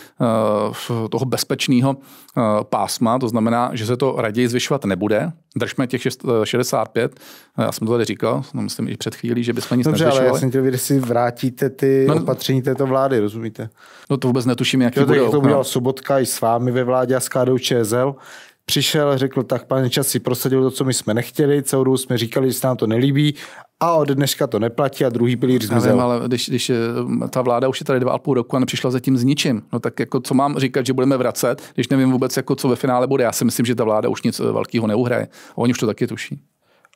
B: uh, toho bezpečného uh, pásma, to znamená, že se to raději zvyšovat nebude, držme těch uh, 65. Já jsem to tady říkal, no, myslím i před chvílí, že bychom nic Dobře, nezvyšovali. ale já jsem
A: chtěl vy, si vrátíte ty no, opatření této vlády, rozumíte? No to vůbec netuším, jaký tak jak to udělal Sobotka i s vámi ve vládě a s KDU ČSL, přišel, řekl, tak pane čas si prosadil to, co my
B: jsme nechtěli, celou dobu jsme říkali, že se nám to nelíbí a od dneška to neplatí a druhý pilíř zmizel. Nevím, ale když, když eh, ta vláda už je tady dva a půl roku a nepřišla zatím s ničím, no tak jako co mám říkat, že budeme vracet, když nevím vůbec, jako co ve finále bude. Já si myslím, že ta vláda už nic eh, velkého neuhraje. Oni už to taky tuší.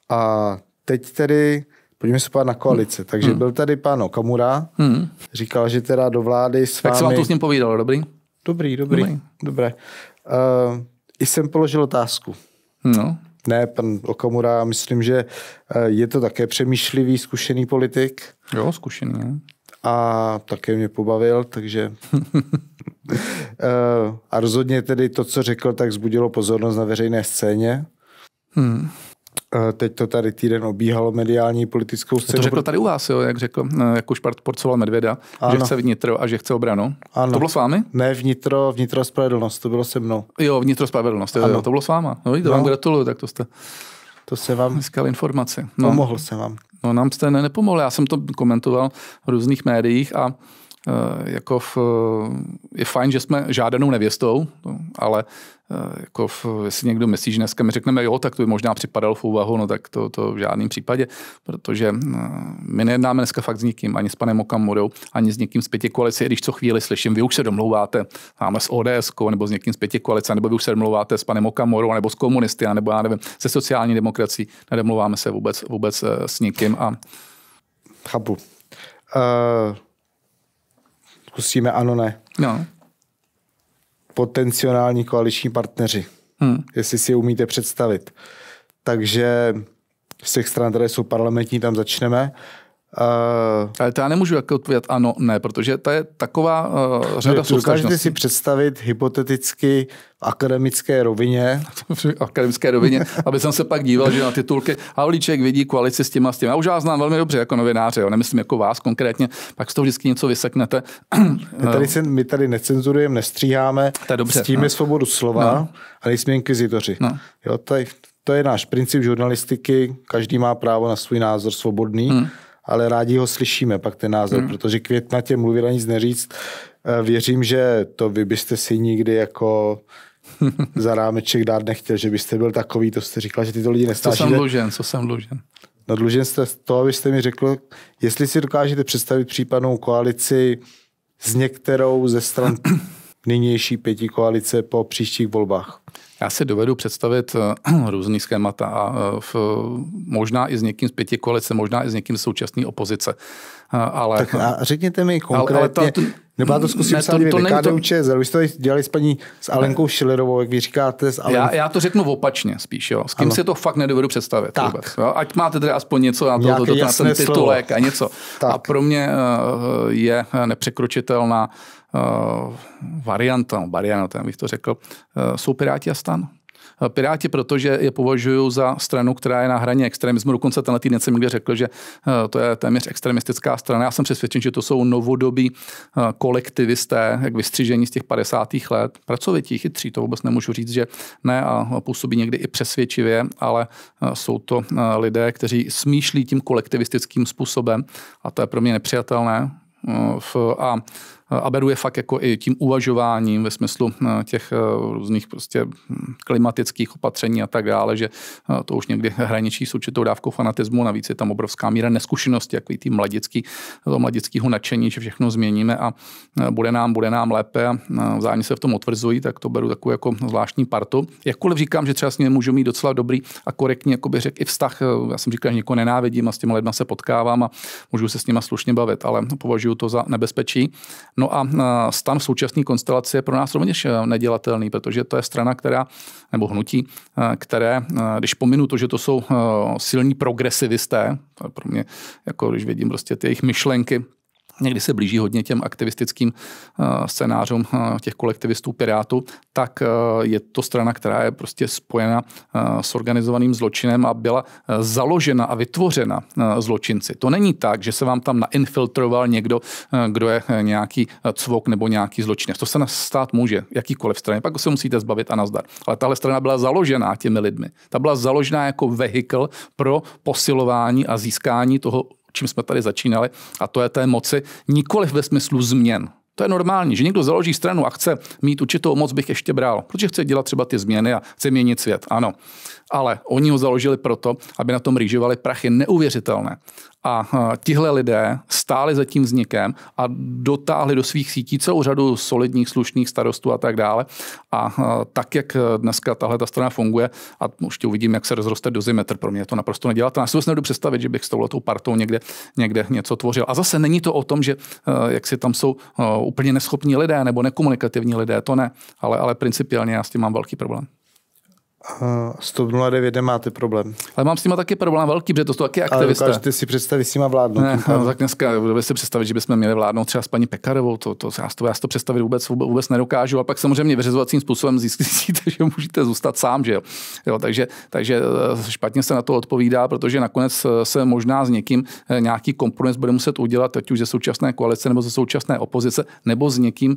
A: A teď tedy pojďme se podívat na Hmm. Takže hmm. byl tady pan Okamura, hmm. říkal, že teda do vlády s tak vámi... Tak se vám to s
B: ním povídalo, dobrý? Dobrý, dobrý, dobrý.
A: dobré. Uh, I jsem položil otázku. No. Ne, pan Okamura, myslím, že eh, je to také přemýšlivý, zkušený politik.
B: Jo, zkušený. Ne?
A: A také mě pobavil, takže... (laughs) Eh, a rozhodně tedy to, co řekl, tak zbudilo pozornost na veřejné scéně. Hmm. Eh, teď to tady týden obíhalo mediální politickou scénu. To řekl tady u
B: vás, jo, jak řekl, eh, jak už porcoval Medvěda, ano. že chce vnitro a že chce obranu. Ano. To bylo s vámi? Ne, vnitro, vnitro spravedlnost, to bylo se mnou. Jo, vnitro spravedlnost, jo, to bylo s váma. No, to no. vám gratuluju, tak to jste... To se vám... Získal informace. No. Pomohl jsem vám. No nám jste ne, nepomohl, já jsem to komentoval v různých médiích a Eh, jako v, eh, je fajn, že jsme žádanou nevěstou, ale eh, jako v, jestli někdo myslí, že dneska my řekneme jo, tak to by možná připadalo v úvahu, no tak to, to v žádném případě, protože my nejednáme dneska fakt s nikým, ani s panem Okamorou, ani s někým z pěti koalice, když co chvíli slyším, vy už se domlouváte máme s ODS, nebo s někým z pěti koalice, nebo vy už se domlouváte s panem Okamorou, nebo s komunisty, nebo já nevím, se sociální demokracií, nedomlouváme se vůbec, vůbec s nikým. A... Chápu. Uh Zkusíme ano, ne. No.
A: Potenciální koaliční partneři. Hmm. Jestli si je umíte představit. Takže z těch stran, které jsou parlamentní, tam začneme. Uh, Ale to já
B: nemůžu jako odpovědět ano, ne, protože to je taková uh, řada soustažností. si
A: představit hypoteticky v akademické rovině? (laughs) v
B: akademické rovině, aby jsem se pak díval, že na titulky Havlíček vidí koalici s tím a s tím. Já už vás znám velmi dobře jako novináře, jo, nemyslím jako vás konkrétně, pak z toho vždycky něco vyseknete. (clears throat) my, tady se,
A: my tady necenzurujeme, nestříháme, to je dobře, s tím no. je svobodu slova no. a nejsme inkvizitoři. No. Jo, to, je, to je náš princip žurnalistiky, každý má právo na svůj názor svobodný. Hmm ale rádi ho slyšíme, pak ten názor, hmm. protože května tě mluvila nic neříct. Eh, věřím, že to vy byste si nikdy jako (laughs) za rámeček dát nechtěl, že byste byl takový, to jste říkal, že tyto lidi nestáží. Co jsem dlužen,
B: co jsem dlužen.
A: No dlužen jste to, abyste mi řekl, jestli si dokážete představit případnou koalici s některou ze stran (clears throat) nynější pěti
B: koalice po příštích volbách. Já si dovedu představit eh, (clears throat) různý schémata, eh, v, možná i s někým z pěti koalice, možná i s někým z současné opozice. Eh, ale, tak a řekněte mi konkrétně, ale, to, nebo já to zkusím ne, to, to, to není
A: to... Vy jste to dělali s paní s Alenkou ne. Šilerovou, jak vy říkáte. S Alen... já,
B: já, to řeknu opačně spíš, jo. S kým ano. si to fakt nedovedu představit tak. vůbec. Jo. Ať máte tedy aspoň něco na to, to, to ten titulek slovo. a něco. Tak. A pro mě je nepřekročitelná Eh, varianta, no, tak bych to řekl, eh, jsou Piráti a stan. Eh, Piráti, protože je považuji za stranu, která je na hraně extremismu. Dokonce tenhle týden jsem někde řekl, že to je téměř extremistická strana. Já jsem přesvědčen, že to jsou novodobí kolektivisté, jak vystřížení z těch 50. let, pracovití, chytří, to vůbec nemůžu říct, že ne a působí někdy i přesvědčivě, ale jsou to lidé, kteří smýšlí tím kolektivistickým způsobem a to je pro mě nepřijatelné. A a beru je fakt jako i tím uvažováním ve smyslu eh, těch eh, různých prostě hm, klimatických opatření a tak dále, že eh, to už někdy hraničí s určitou dávkou fanatismu, navíc je tam obrovská míra neskušenosti, jako tým mladický, toho mladického nadšení, že všechno změníme a bude nám, bude nám lépe a vzájemně se v tom otvrzují, tak to beru takovou jako zvláštní partu. Jakkoliv říkám, že třeba s ním můžu mít docela dobrý a korektní, jako by řekl, i vztah. Já jsem říkal, že někoho nenávidím a s těmi lidmi se potkávám a můžu se s nimi slušně bavit, ale považuji to za nebezpečí. No a e, stan v současné konstelaci je pro nás rovněž e, nedělatelný, protože to je strana, která, nebo hnutí, e, které, když pominu to, že to jsou silní progresivisté, pro mě, jako když vidím prostě ty jejich myšlenky, někdy se blíží hodně těm aktivistickým eh, scénářům eh, těch kolektivistů Pirátů, tak eh, je to strana, která je prostě spojena s organizovaným zločinem a byla založena a vytvořena zločinci. To není tak, že se vám tam nainfiltroval někdo, kdo je nějaký cvok nebo nějaký zločinec. To se stát může, jakýkoliv straně, pak se musíte zbavit a nazdar. Ale tahle strana byla založena těmi lidmi. Ta byla založena jako vehikl pro posilování a získání toho čím jsme tady začínali, a to je té moci nikoli ve smyslu změn. To je normální, že někdo založí stranu a chce mít určitou moc, bych ještě bral, protože chce dělat třeba ty změny a chce měnit svět. Ano ale oni ho založili proto, aby na tom rýžovali prachy neuvěřitelné. A tihle lidé stáli za tím vznikem a dotáhli do svých sítí celou řadu solidních, slušných starostů a tak dále. A tak, jak dneska tahle ta strana funguje, a tě uvidím, jak se rozroste dozimetr, pro mě to naprosto nedělá. Já si vůbec představit, že bych s touhletou partou někde, někde něco tvořil. A zase není to o tom, že jak si tam jsou úplně neschopní lidé nebo nekomunikativní lidé, to ne, ale, ale principiálně já s tím mám velký problém. Uh, 109 nemáte problém. Ale mám s nima taky problém velký, protože to jsou taky aktivisté. Ale si představit s nima vládnout. Ne, no, tak dneska bude si představit, že bychom měli vládnout třeba s paní Pekarovou, to, to, já, to, já to představit vůbec, vůbec nedokážu. A pak samozřejmě vyřizovacím způsobem (laughs) zjistíte, že můžete zůstat sám, že jo. jo takže, takže eh, špatně se na to odpovídá, protože nakonec eh, se možná s někým eh, nějaký kompromis bude muset udělat, ať už ze současné koalice nebo ze současné opozice, nebo s někým,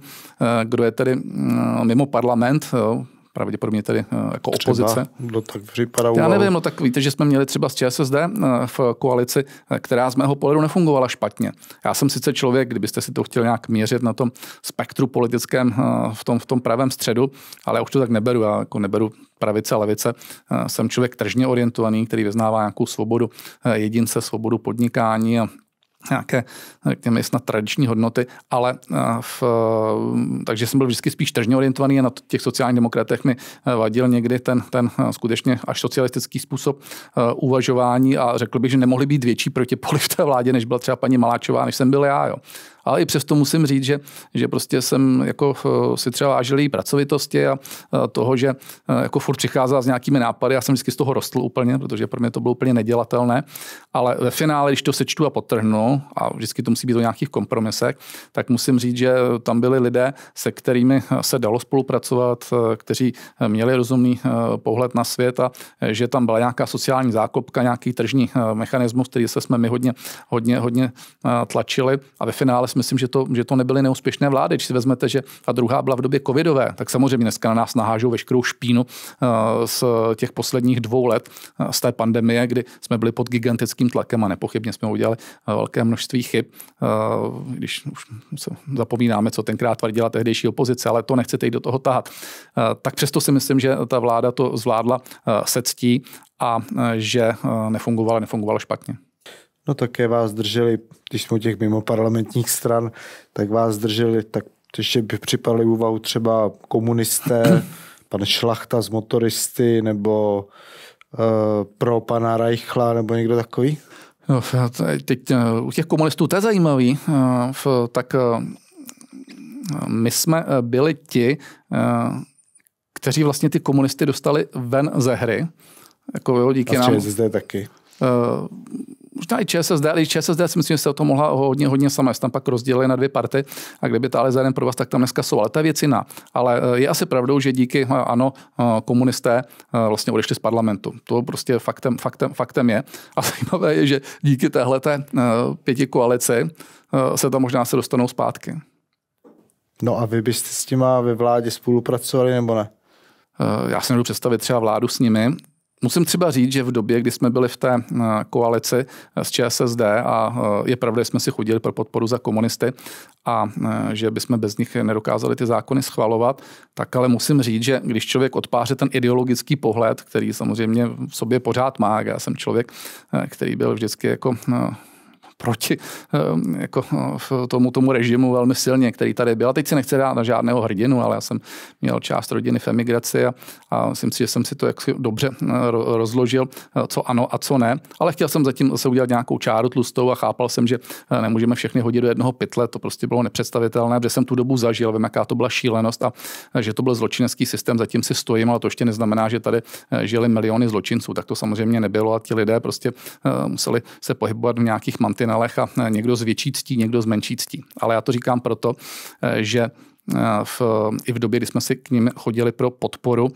B: kdo je tedy mm, mimo parlament, jo, pravděpodobně tedy eh, jako třeba, opozice. No tak připadá Já nevím, no tak víte, že jsme měli třeba z ČSSD eh, v koalici, eh, která z mého pohledu nefungovala špatně. Já jsem sice člověk, kdybyste si to chtěli nějak měřit na tom spektru politickém v tom, v tom pravém středu, ale já už to tak neberu, já jako neberu pravice a levice. Jsem člověk tržně orientovaný, který vyznává nějakou svobodu jedince, svobodu podnikání a nějaké, řekněme, snad tradiční hodnoty, ale eh, v, takže jsem byl vždycky spíš tržně orientovaný a na těch sociálních demokratech mi eh, vadil někdy ten, ten eh, skutečně až socialistický způsob uvažování a řekl bych, že nemohli být větší protipoli v té vládě, než byla třeba paní Maláčová, než jsem byl já. Jo ale i přesto musím říct, že, že prostě jsem jako eh, si třeba vážil její pracovitosti a toho, že eh, jako furt přicházela s nějakými nápady. Já jsem vždycky z toho rostl úplně, protože pro mě to bylo úplně nedělatelné. Ale ve finále, když to sečtu a potrhnu, a vždycky to musí být o nějakých kompromisech, tak musím říct, že tam byli lidé, se kterými eh, se dalo spolupracovat, kteří měli rozumný pohled na svět a že tam byla nějaká sociální zákopka, nějaký tržní mechanismus, který se jsme my hodně, hodně, hodně tlačili a ve finále si myslím, že to, že to nebyly neúspěšné vlády. Když si vezmete, že ta druhá byla v době covidové, tak samozřejmě dneska na nás nahážou veškerou špínu eh, z těch posledních dvou let, eh, z té pandemie, kdy jsme byli pod gigantickým tlakem a nepochybně jsme udělali eh, velké množství chyb, když už zapomínáme, co tenkrát tvrdila tehdejší opozice, ale to nechcete teď do toho tahat. Tak přesto si myslím, že ta vláda to zvládla se ctí a že nefungovala, nefungovala špatně
A: no také vás drželi, když jsme u těch mimo parlamentních stran, tak vás drželi, tak ještě by připadli úvahu třeba komunisté, (clears throat) pan Šlachta z motoristy, nebo uh, pro
B: pana Reichla, nebo někdo takový? No, teď, eh, u těch komunistů to je zajímavý. Uh, tak uh, my jsme byli ti, uh, kteří vlastně ty komunisty dostali ven ze hry. Jako jo, díky A nám. taky. Uh, možná i ČSSD, ale i ČSSD si myslím, že se o tom mohla hodně, hodně sama. Tam pak rozdělili na dvě party a kdyby ale za jeden pro vás, tak tam dneska jsou. Ale ta věc jiná. Ale eh, je asi pravdou, že díky eh, ano, eh, komunisté vlastně odešli z parlamentu. To prostě faktem, faktem, faktem je. A (laughs) zajímavé je, že díky téhle pěti koalici se tam možná se dostanou zpátky. No a vy byste s těma ve vládě spolupracovali nebo ne? Já si nebudu představit třeba vládu s nimi, Musím třeba říct, že v době, kdy jsme byli v té eh, koalici eh, s ČSSD a eh, je pravda, že jsme si chodili pro podporu za komunisty a že bychom bez nich nedokázali ty zákony schvalovat, tak ale musím říct, že když člověk odpáře ten ideologický pohled, který samozřejmě v sobě pořád má, já jsem člověk, který byl vždycky jako proti ehm, jako tomu, tomu režimu velmi silně, který tady byl. A teď si nechci dát na žádného hrdinu, ale já jsem měl část rodiny v emigraci a, a myslím si, že jsem si to jaksi dobře eh, rozložil, eh, co ano a co ne. Ale chtěl jsem zatím zase udělat nějakou čáru tlustou a chápal jsem, že eh, nemůžeme všechny hodit do jednoho pytle. To prostě bylo nepředstavitelné, protože jsem tu dobu zažil, vím, jaká to byla šílenost a že to byl zločinecký systém, zatím si stojím, ale to ještě neznamená, že tady žili miliony zločinců. Tak to samozřejmě nebylo a ti lidé prostě museli se pohybovat v nějakých mantinách finálech a eh, někdo z větší ctí, někdo z menší ctí. Ale já to říkám proto, eh, že eh, v, i v době, kdy jsme si k ním chodili pro podporu,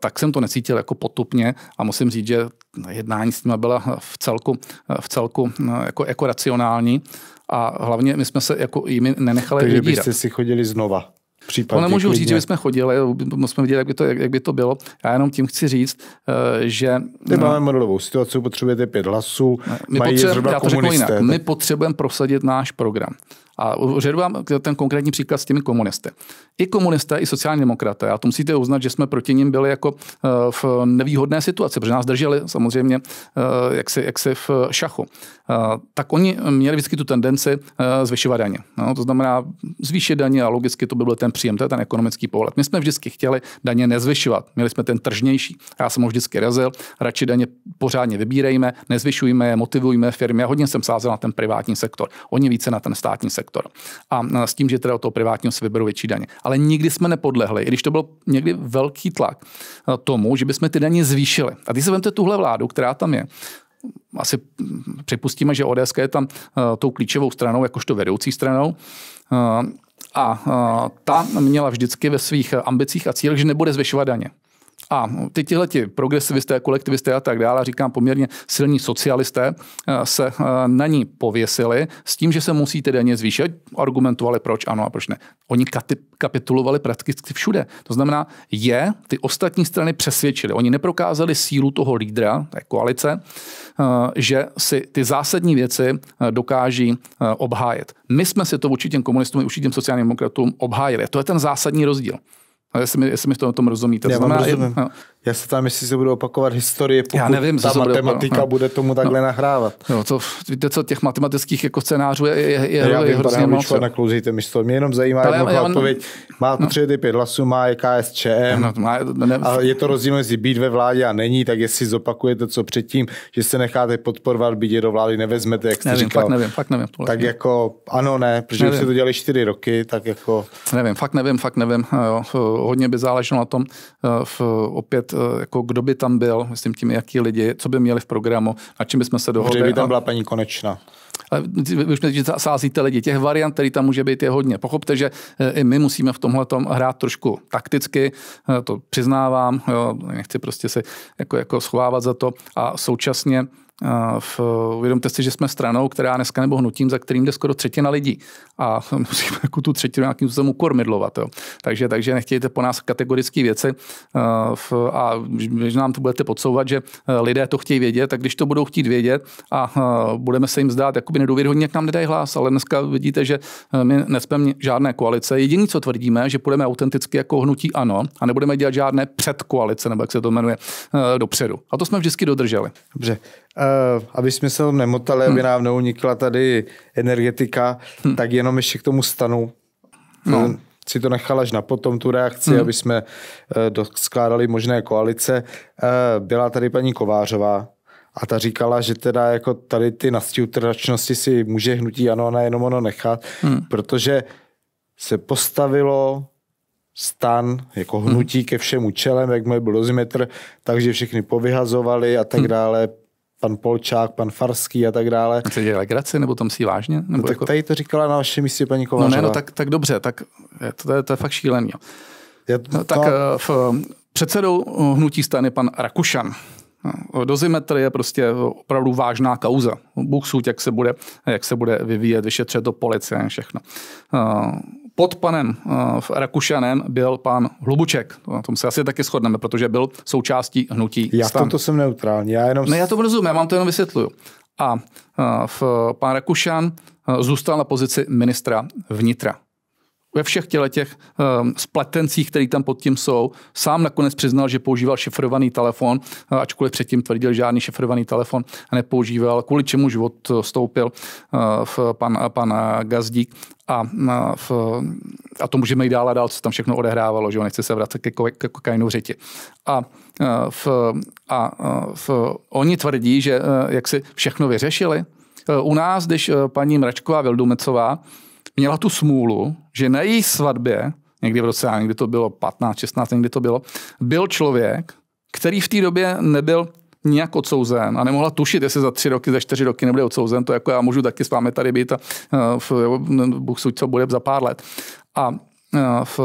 B: tak jsem to necítil jako potupně a musím říct, že jednání s nimi byla v celku, v celku jako, jako racionální a hlavně my jsme se jako jimi nenechali Takže vydírat. byste si chodili znova případě. No nemůžu říct, že bychom chodili, musíme jsme viděli, jak by, to, jak, jak by to bylo. Já jenom tím chci říct, eh, že... Ty eh, máme modelovou situaci, potřebujete pět hlasů, my potřebujeme, já to řeknu Jinak, my potřebujeme prosadit náš program. A uvedu vám ten konkrétní příklad s těmi komunisty. I komunisté, i sociální demokraté, a to musíte uznat, že jsme proti ním byli jako eh, v nevýhodné situaci, protože nás drželi samozřejmě eh, jaksi, jaksi v šachu. Eh, tak oni měli vždycky tu tendenci zvyšovat daně. No, to znamená zvýšit daně a logicky to by byl ten příjem, to je ten ekonomický pohled. My jsme vždycky chtěli daně nezvyšovat, měli jsme ten tržnější. Já jsem ho vždycky razil, radši daně pořádně vybírejme, nezvyšujme motivujme firmy. Já hodně jsem sázel na ten privátní sektor, oni více na ten státní sektor sektor. A s tím, že teda od toho privátního se vyberou větší daně. Ale nikdy jsme nepodlehli, i když to byl někdy velký tlak tomu, že bychom ty daně zvýšili. A když se vemte tuhle vládu, která tam je, asi připustíme, že ODS je tam uh, tou klíčovou stranou, jakožto vedoucí stranou. Uh, a uh, ta měla vždycky ve svých ambicích a cílech, že nebude zvyšovat daně. A teď tihleti progresivisté, kolektivisté a tak dále, říkám poměrně silní socialisté, eh, se eh, na ní pověsili s tím, že se musíte daně zvýšit. Argumentovali, proč ano a proč ne. Oni kapitulovali prakticky všude. To znamená, je ty ostatní strany přesvědčili. Oni neprokázali sílu toho lídra, té koalice, eh, že si ty zásadní věci dokáží obhájet. My jsme si to určitě komunistům i určitě sociálním demokratům obhájili. To je ten zásadní rozdíl jestli mi, jestli mi v tom, tom rozumíte. Já to znamená, vám rozumím. Je, no, já se tam, jestli se budou opakovat historie, pokud Já nevím, ta matematika no. bude, bude tomu takhle no. nahrávat. No, to, víte co, těch matematických jako scénářů je, je, je, já je vím, hrozně moc. Já
A: bych mi to. Mě jenom zajímá Ale ale, on... odpověď. Má no. 3 5
B: hlasů, má je KSČM.
A: No, má, ne... A je to rozdíl mezi být ve vládě a není, tak jestli zopakujete co předtím, že se necháte podporovat, být je do vlády nevezmete, jak jste nevím, říkal. Fakt nevím,
B: fakt nevím. Tohle. Tak
A: jako, ano, ne, protože nevím. už se to dělali čtyři roky, tak jako...
B: Nevím, fakt nevím, fakt nevím. Eh, jo, eh, hodně by záleželo na tom, eh, v, opět Eh, jako kdo by tam byl, myslím tím, jaký lidi, co by měli v programu, na čím bychom se dohodli. Kdyby tam byla paní Konečná. Ale vy už že sázíte lidi. Těch variant, který tam může být, je hodně. Pochopte, že eh, i my musíme v tomhle hrát trošku takticky, eh, to přiznávám, jo, nechci prostě se jako, jako schovávat za to a současně v, uvědomte si, že jsme stranou, která dneska nebo hnutím, za kterým jde skoro třetina lidí. A (laughs) musíme jako tu třetinu nějakým způsobem ukormidlovat. Jo. Takže, takže nechtějte po nás kategorické věci a když nám to budete podsouvat, že eh, lidé to chtějí vědět, tak když to budou chtít vědět a eh, budeme se jim zdát jakoby nedůvěrhodně, jak nám nedají hlas, ale dneska vidíte, že eh, my nespem žádné koalice. Jediné, co tvrdíme, že budeme autenticky jako hnutí ano a nebudeme dělat žádné předkoalice, nebo jak se to jmenuje, dopředu. A to jsme vždycky dodrželi. Dobře.
A: Uh... Eh, aby jsme se tam nemotali, hmm. aby nám
B: neunikla tady energetika, hmm.
A: tak jenom ještě k tomu stanu. No. Eh, si to nechal až na potom tu reakci, hmm. aby jsme eh, skládali možné koalice. Byla tady paní Kovářová, a ta říkala, že teda jako tady ty nastiutrdačnosti si může hnutí ano a jenom ono nechat, hmm. protože se postavilo stan jako hm. hnutí hmm. ke všem účelem, jak jakmile byl dozimetr, takže všechny povyhazovali a tak hm. dále pan Polčák, pan Farský a tak dále. Chce dělat legraci, nebo tam si vážně? Nebo no, tak jako... tady to říkala na vašem místě paní Kovářová. No ne, no tak,
B: tak dobře, tak to, to, je, to je fakt šílený. Jo. to... no, tak no... Eh, v, eh, předsedou eh, hnutí stany pan Rakušan. No, dozimetr je prostě opravdu vážná kauza. Bůh jak se bude, jak se bude vyvíjet, vyšetřuje to policie všechno pod panem eh, v Rakušanem byl pan Hlubuček. Na tom se asi taky shodneme, protože byl součástí hnutí Já v tomto
A: jsem neutrální. Já jenom... Ne, já to
B: rozumím, já vám to jenom vysvětluju. A eh, v, pan Rakušan eh, zůstal na pozici ministra vnitra ve všech těle těch um, ehm, spletencích, které tam pod tím jsou. Sám nakonec přiznal, že používal šifrovaný telefon, eh, ačkoliv předtím tvrdil, že žádný šifrovaný telefon nepoužíval, kvůli čemu život eh, stoupil uh, eh, pan, pan Gazdík. A, v, a to můžeme i dál a dál, co tam všechno odehrávalo, že on nechce se vracet ke, ke kokainu řeti. A, v, a v, oni tvrdí, že jak si všechno vyřešili. U nás, když paní Mračková Vildumecová měla tu smůlu, že na její svatbě, někdy v roce, někdy to bylo 15, 16, někdy to bylo, byl člověk, který v té době nebyl nějak odsouzen a nemohla tušit, jestli za tři roky, za čtyři roky nebude odsouzen, to jako já můžu taky s vámi tady být a eh, v, Bůh suď, co bude za pár let. A eh, v,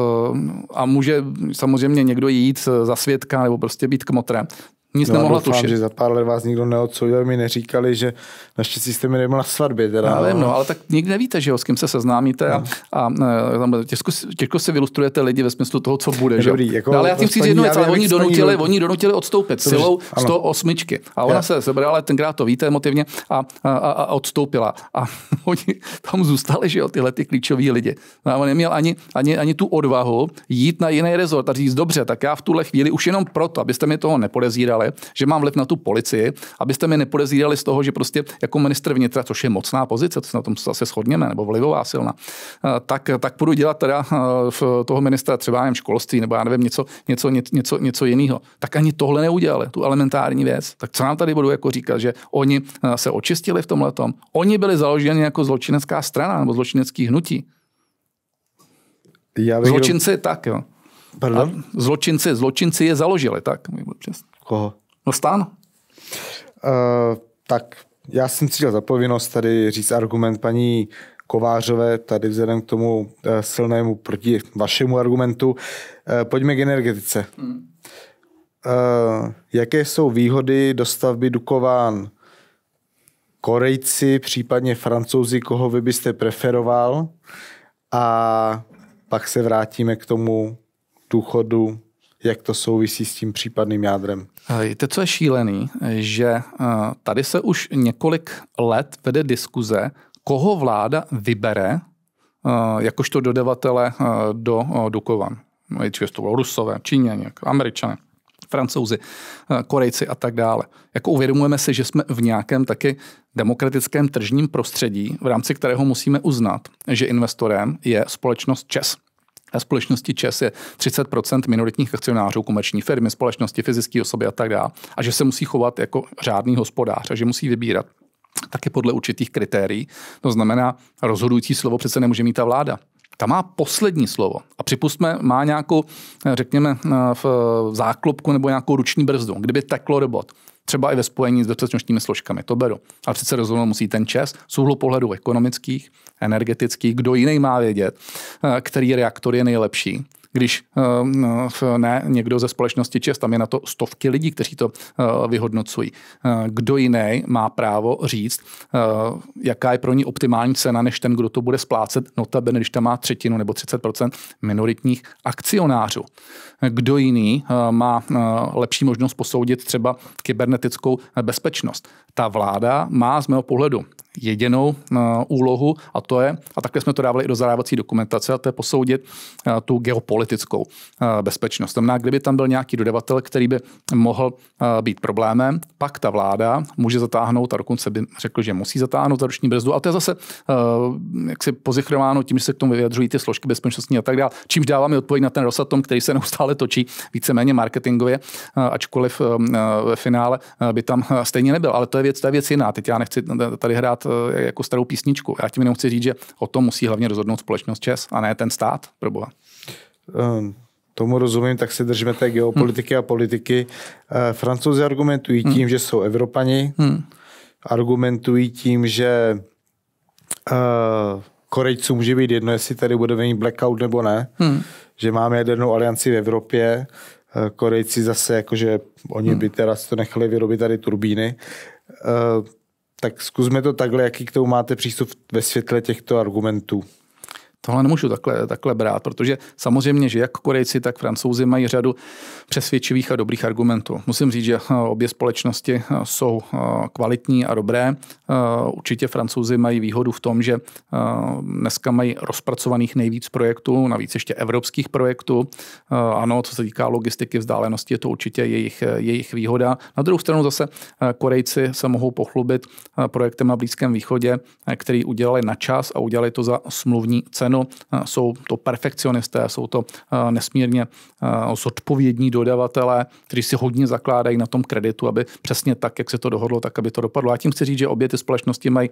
B: a může samozřejmě někdo jít za svědka nebo prostě být kmotrem. Nic no, nemohla doufám, tušit. že
A: za pár let vás nikdo neodsoudil, mi neříkali, že naštěstí jste mi nebyl na svatbě. Teda, no, no, ale tak
B: nikdy nevíte, že jo, s kým se seznámíte no. a, a e, tam těžko, těžko se vylustrujete lidi ve smyslu toho, co bude. Že? Dobrý, jako, no, ale já tím chci jednu věc, ale oni donutili, oni donutili odstoupit silou 108. Ano. A ona já. se sebrala, ale tenkrát to víte emotivně, a, a, a odstoupila. A (laughs) oni tam zůstali, že jo, tyhle ty klíčoví lidi. No, on neměl ani, ani, ani tu odvahu jít na jiný rezort a říct, dobře, tak já v tuhle chvíli už jenom proto, abyste mi toho nepodezírali, říkali, že mám vliv na tu policii, abyste mi nepodezírali z toho, že prostě jako minister vnitra, což je mocná pozice, to se na tom se shodněme, nebo vlivová silna, eh, tak, tak budu dělat teda eh, v toho ministra třeba jen školství, nebo já nevím, něco, něco, něco, něco jiného. Tak ani tohle neudělali, tu elementární věc. Tak co nám tady budou jako říkat, že oni eh, se očistili v tomhle tom? Oni byli založeni jako zločinecká strana nebo zločinecký hnutí. Já bych Zločinci tak, jo. Pardon? A zločinci, zločinci je založili, tak. Přes. Koho? No stán. Uh,
A: eh, tak já jsem cítil za povinnost tady říct argument paní Kovářové, tady vzhledem k tomu eh, silnému proti vašemu argumentu. Eh, pojďme k energetice. Hmm. Jaké jsou výhody dostavby Dukován Korejci, případně Francouzi, koho vy byste preferoval? A pak se vrátíme k tomu důchodu jak to souvisí s tím případným jádrem.
B: Víte, co je šílený, že eh, tady se už několik let vede diskuze, koho vláda vybere eh, jakožto dodavatele eh, do Dukovan. Nejdřív to bylo Rusové, Číňané, Američané, Francouzi, Korejci a tak dále. Jako uvědomujeme si, že jsme v nějakém taky demokratickém tržním prostředí, v rámci kterého musíme uznat, že investorem je společnost ČES – společnosti ČES je 30 minoritních akcionářů komerční firmy, společnosti, fyzické osoby a tak dále. A že se musí chovat jako řádný hospodář a že musí vybírat taky podle určitých kritérií. To znamená, rozhodující slovo přece nemůže mít ta vláda. Ta má poslední slovo. A připustme, má nějakou, řekněme, v záklopku nebo nějakou ruční brzdu. Kdyby teklo robot, třeba i ve spojení s bezpečnostními složkami, to beru. Ale přece rozhodnout musí ten čes z úhlu pohledu ekonomických, energetických, kdo jiný má vědět, eh, který reaktor je nejlepší když eh, ne někdo ze společnosti ČES, tam je na to stovky lidí, kteří to eh, vyhodnocují. Eh, kdo jiný má právo říct, jaká je pro ní optimální cena, než ten, kdo to bude splácet, notabene, když tam má třetinu nebo 30% minoritních akcionářů. Kdo jiný má lepší možnost posoudit třeba kybernetickou bezpečnost. Ta vláda má z mého pohledu jedinou eh, úlohu a to je, a takhle jsme to dávali i do zadávací dokumentace, a to je posoudit eh, tu geopolitickou eh, bezpečnost. Znamená, kdyby tam byl nějaký dodavatel, který by mohl být problémem, pak ta vláda může zatáhnout a dokonce by řekl, že musí zatáhnout za ruční brzdu. A to je zase jaksi pozichrováno tím, že se k tomu vyjadřují ty složky bezpečnostní a tak dále. Čímž dáváme odpověď na ten rozsatom, který se neustále točí víceméně marketingově, ačkoliv ve finále by tam stejně nebyl. Ale to je věc, to je věc jiná. Teď já nechci tady hrát hrát eh, jako starou písničku. Já tím jenom chci říct, že o tom musí hlavně rozhodnout společnost ČES a ne ten stát, pro boha. Um ehm, tomu rozumím, tak se
A: držíme té geopolitiky hmm. a politiky. Eh, Francouzi argumentují hmm. tím, hmm. že jsou Evropani, hmm. argumentují tím, že uh, eh, Korejcům může být jedno, jestli tady bude mít blackout nebo ne, hmm. že máme jadernou alianci v Evropě, Korejci zase, jakože oni hmm. by teraz to nechali vyrobit tady turbíny. Uh, tak zkusme to takhle, jaký k tomu máte přístup ve světle těchto argumentů
B: tohle nemůžu takhle, takhle brát, protože samozřejmě, že jak Korejci, tak Francouzi mají řadu přesvědčivých a dobrých argumentů. Musím říct, že eh, obě společnosti eh, jsou eh, kvalitní a dobré. Určitě Francouzi mají výhodu v tom, že dneska mají rozpracovaných nejvíc projektů, navíc ještě evropských projektů. Ano, co se týká logistiky vzdálenosti, je to určitě jejich, jejich výhoda. Na druhou stranu zase Korejci se mohou pochlubit projektem na Blízkém východě, který udělali na čas a udělali to za smluvní cenu Jméno jsou to perfekcionisté, jsou to nesmírně zodpovědní dodavatelé, kteří si hodně zakládají na tom kreditu, aby přesně tak, jak se to dohodlo, tak aby to dopadlo. Já tím chci říct, že obě ty společnosti mají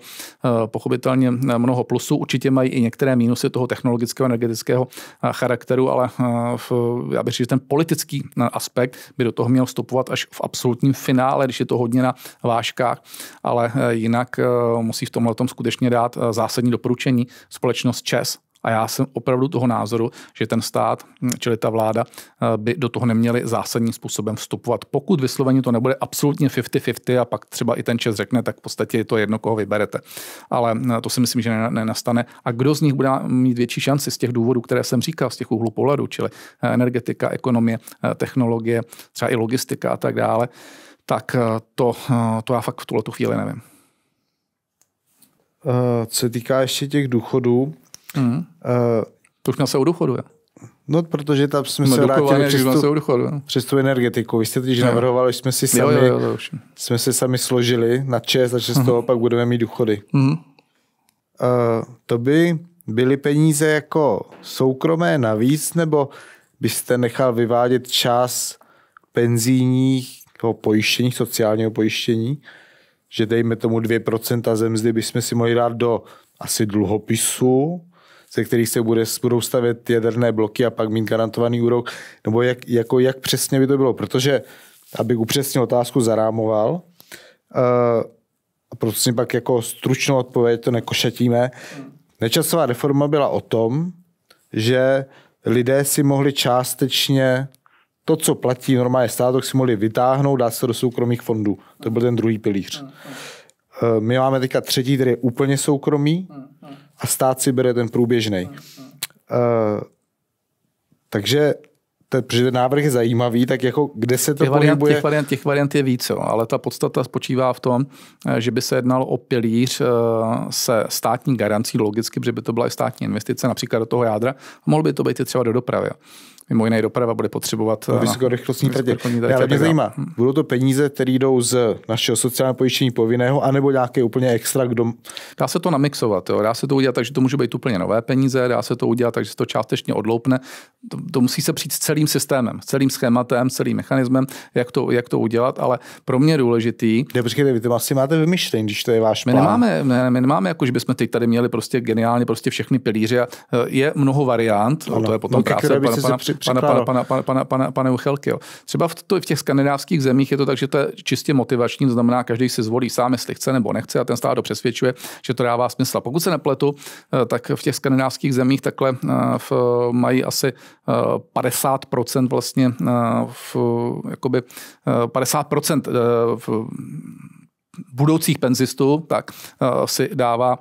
B: pochopitelně mnoho plusů, určitě mají i některé mínusy toho technologického energetického charakteru, ale v, já bych říct, že ten politický aspekt by do toho měl vstupovat až v absolutním finále, když je to hodně na váškách, ale e, jinak e, musí v tomhle skutečně dát e, zásadní doporučení společnost ČES, a já jsem opravdu toho názoru, že ten stát, čili ta vláda, eh, by do toho neměli zásadním způsobem vstupovat. Pokud vysloveně to nebude absolutně 50-50 a pak třeba i ten čes řekne, tak v podstatě je to jedno, koho vyberete. Ale eh, to si myslím, že nenastane. A kdo z nich bude mít větší šanci z těch důvodů, které jsem říkal, z těch úhlů pohledu, čili eh, energetika, ekonomie, technologie, třeba i logistika a tak dále, tak to, to já fakt v tuhle tu chvíli nevím.
A: Co se týká ještě těch důchodů, Mm. Uh, to už měl se u No, protože tam jsme se vrátili přes tu, důchodu, přes tu energetiku. Vy jste totiž navrhovali, že jsme si sami, jo, jo, jo, už. jsme si sami složili na čest takže z mhm. toho pak budeme mít důchody. Mm. Uh, to by byly peníze jako soukromé navíc, nebo byste nechal vyvádět čas penzijních pojištění, sociálního pojištění, že dejme tomu 2% zemzdy bychom si mohli dát do asi dluhopisu, ze kterých se bude, budou stavět jaderné bloky a pak mít garantovaný úrok, nebo jak, jako, jak přesně by to bylo, protože abych upřesnil otázku, zarámoval, uh, a pak jako stručnou odpověď, to nekošetíme. Nečasová reforma byla o tom, že lidé si mohli částečně to, co platí normálně státok, si mohli vytáhnout, dát se do soukromých fondů. To byl ten druhý pilíř. Mm, mm. Eh, my máme teďka třetí, který je úplně soukromý. Mm, a stát si bere ten průběžný. Uh, eh, takže ten návrh je
B: zajímavý, tak jako kde se to těch variant, pohybuje? Těch variant, těch variant je víc, jo, ale ta podstata spočívá v tom, eh, že by se jednalo o pilíř eh, se státní garancí, logicky, protože by to byla i státní investice, například do toho jádra, mohl by to být i třeba do dopravy mimo jiné doprava bude potřebovat. Eh, vysokorychlostní tratě. Já mě zajímá, hmm.
A: budou to peníze, které jdou z našeho sociálního pojištění
B: povinného, anebo nějaké úplně extra, kdo... Dá se to namixovat, jo? dá se to udělat tak, že to může být úplně nové peníze, dá se to udělat tak, že se to částečně odloupne. To, to musí se přijít s celým systémem, s celým schématem, s celým mechanismem, jak to, jak to udělat, ale pro mě je důležitý. Ne, počkejte, vy to asi máte vymyšlení, když to je váš plán. My nemáme, ne, my nemáme jako, že bychom teď tady měli prostě geniálně prostě všechny pilíře. Eh, je mnoho variant, ano. to je potom no, práce pana, pana, pana, pana, pana, pana, pana, pana Uchelky. Jo. Třeba v, to, v těch skandinávských zemích je to tak, že to je čistě motivační, to znamená, každý si zvolí sám, jestli chce nebo nechce a ten stát přesvědčuje, že to dává smysl. Pokud se nepletu, eh, tak v těch skandinávských zemích takhle eh, v, mají asi 50% eh, vlastně v, jakoby 50% v, budoucích penzistů, tak uh, si dává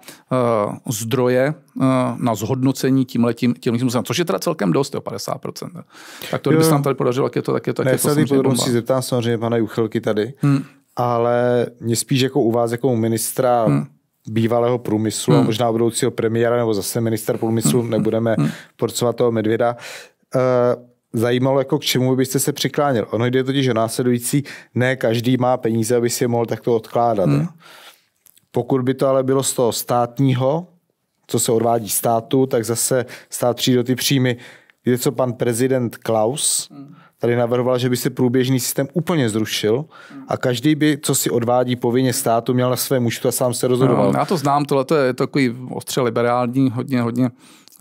B: uh, zdroje uh, na zhodnocení tímhletím, tímhletím způsobem, což je teda celkem dost, jo, 50%. Tak to, kdyby se nám tady podařilo, tak je to taky to. Tak ne, se podrobnosti
A: zeptám samozřejmě pana Juchelky tady, hmm. ale mě spíš jako u vás, jako u ministra hmm bývalého průmyslu, hmm. možná budoucího premiéra, nebo zase minister průmyslu, hmm. nebudeme hmm. porcovat toho medvěda. Uh, zajímalo, jako k čemu byste se přiklánil. Ono jde totiž o následující, ne každý má peníze, aby si je mohl takto odkládat. Hmm. Pokud by to ale bylo z toho státního, co se odvádí státu, tak zase stát přijde do ty příjmy. Víte, co pan prezident Klaus tady navrhoval, že by se průběžný systém úplně zrušil a každý by, co si odvádí povinně státu,
B: měl na svém účtu a sám se rozhodoval. No, já to znám, tohle je takový ostře liberální, hodně, hodně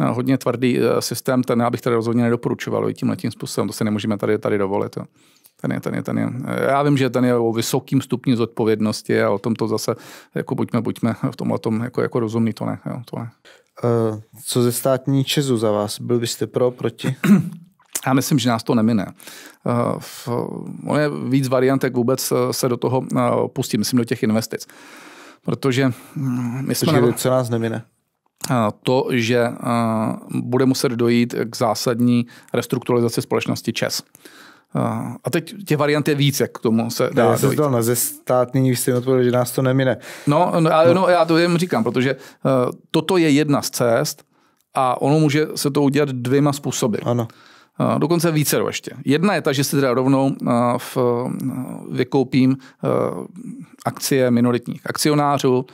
B: Eh, hodně tvrdý eh, systém, ten já bych tady rozhodně nedoporučoval tím letím způsobem, to se nemůžeme tady, tady dovolit. Jo. Ten je, ten je, ten je. Eh, já vím, že ten je o vysokým stupni zodpovědnosti a o tom to zase, jako buďme, buďme v tomhle tom jako, jako rozumný, to ne. Jo, to ne. co ze státní Česu za vás? Byl byste pro, proti? (clears throat) Já myslím, že nás to nemine. Ono je víc variant, jak vůbec se do toho pustit, myslím do těch investic. Protože mm, my jsme... Protože na... co nás nemine? to, že bude muset dojít k zásadní restrukturalizaci společnosti ČES. A teď tě variant je víc, jak k tomu se dá Já jsem dal
A: na no, zestátnění, už jsem odpověděl, že nás to
B: nemine. No, no, ale, no. no já to jen říkám, protože e, toto je jedna z cest a ono může se to udělat dvěma způsoby. Ano. E, dokonce více ještě. Jedna je ta, že si teda rovnou e, v, vykoupím akcie minoritních akcionářů,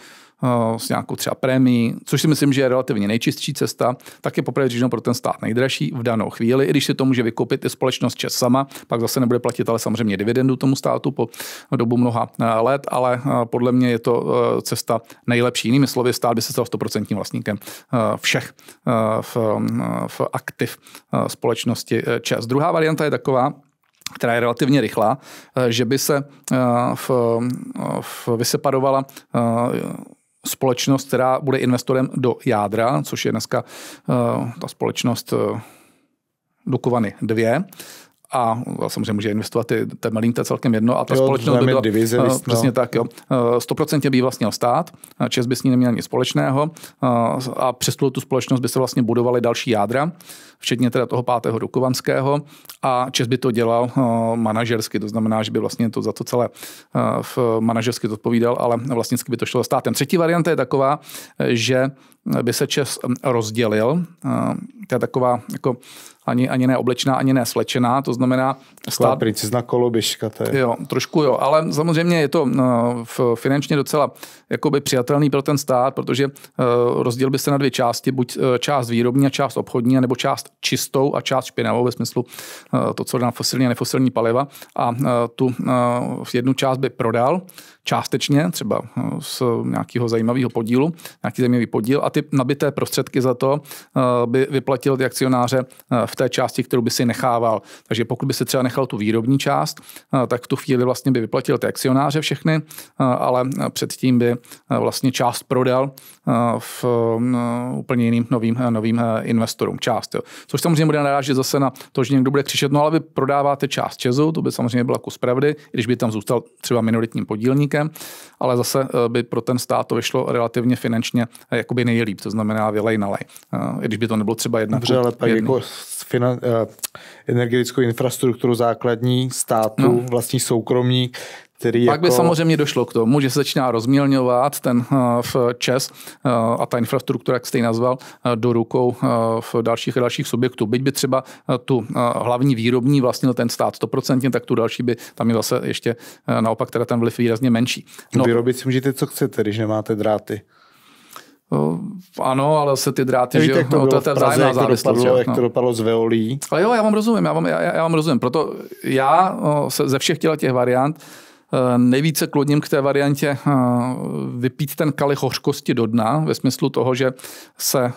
B: Eh, s nějakou třeba prémií, což si myslím, že je relativně nejčistší cesta, tak je poprvé řečeno pro ten stát nejdražší v danou chvíli, i když si to může vykoupit i společnost ČES sama, pak zase nebude platit ale samozřejmě dividendu tomu státu po dobu mnoha eh, let, ale eh, podle mě je to cesta nejlepší. Jinými slovy, stát by se stal 100% vlastníkem všech v, mm, v aktiv společnosti ČES. Druhá varianta je taková, která je relativně rychlá, že by se v, mm, v vyseparovala společnost, která bude investorem do jádra, což je dneska uh, ta společnost uh, Dukovany 2, a samozřejmě může investovat i ten malým, to je celkem jedno. A ta jo, společnost by byla, eh, divize, uh, přesně tak, jo. 100% by vlastně stát, Čes by s ní neměl nic společného a přes tu společnost by se vlastně budovaly další jádra včetně teda toho pátého Dukovanského a Čes by to dělal eh, manažersky, to znamená, že by vlastně to za to celé eh, v manažersky to odpovídal, ale vlastnicky by to šlo státem. Třetí varianta je taková, eh, že by se Čes rozdělil, to je taková jako ani, ani ne oblečená, ani ne slečená, to znamená... Stát... Precizná
A: koloběžka. To je. Jo,
B: trošku jo, ale samozřejmě je to finančně docela jakoby přijatelný pro ten stát, protože rozděl by se na dvě části, buď část výrobní a část obchodní, nebo část čistou a část špinavou ve smyslu eh, to, co dá fosilní a nefosilní paliva a eh, tu eh, jednu část by prodal částečně, třeba eh, z nějakého zajímavého podílu, nějaký zajímavý podíl a ty nabité prostředky za to eh, by vyplatil ty akcionáře eh, v té části, kterou by si nechával. Takže pokud by se třeba nechal tu výrobní část, tak v tu chvíli vlastně by vyplatil ty akcionáře všechny, ale předtím by vlastně část prodal v úplně jiným novým, novým investorům část. Jo. Což samozřejmě bude narážet zase na to, že někdo bude křičet, no ale vy prodáváte část Česu, to by samozřejmě byla kus pravdy, když by tam zůstal třeba minoritním podílník, vlastníkem, ale zase eh, by pro ten stát to vyšlo relativně finančně eh, jakoby nejlíp, to znamená vylej na lej. Eh, I když by to nebylo třeba jedna. Dobře, ale pak jedný. jako finan, energetickou infrastrukturu základní státu, no. vlastní soukromník, který Pak jako... by samozřejmě došlo k tomu, že se začíná rozmělňovat ten eh, v ČES eh, a ta infrastruktura, jak jste ji nazval, eh, do rukou v dalších a dalších subjektů. Byť by třeba tu hlavní výrobní vlastnil ten stát stoprocentně, tak tu další by tam je zase ještě naopak teda ten vliv výrazně menší. No, no, Vyrobit si můžete, co chcete, když nemáte dráty. Ano, ale se ty dráty, Víte, že jak to, bylo no, to je ta vzájemná jak závislost. To dopadlo, jak no. to dopadlo s Veolí. Ale jo, já vám rozumím, já vám, já, já vám rozumím. Proto já se, ze všech těch variant Eh, nejvíce kloním k té variantě eh, vypít ten kalich hořkosti do dna, ve smyslu toho, že se eh,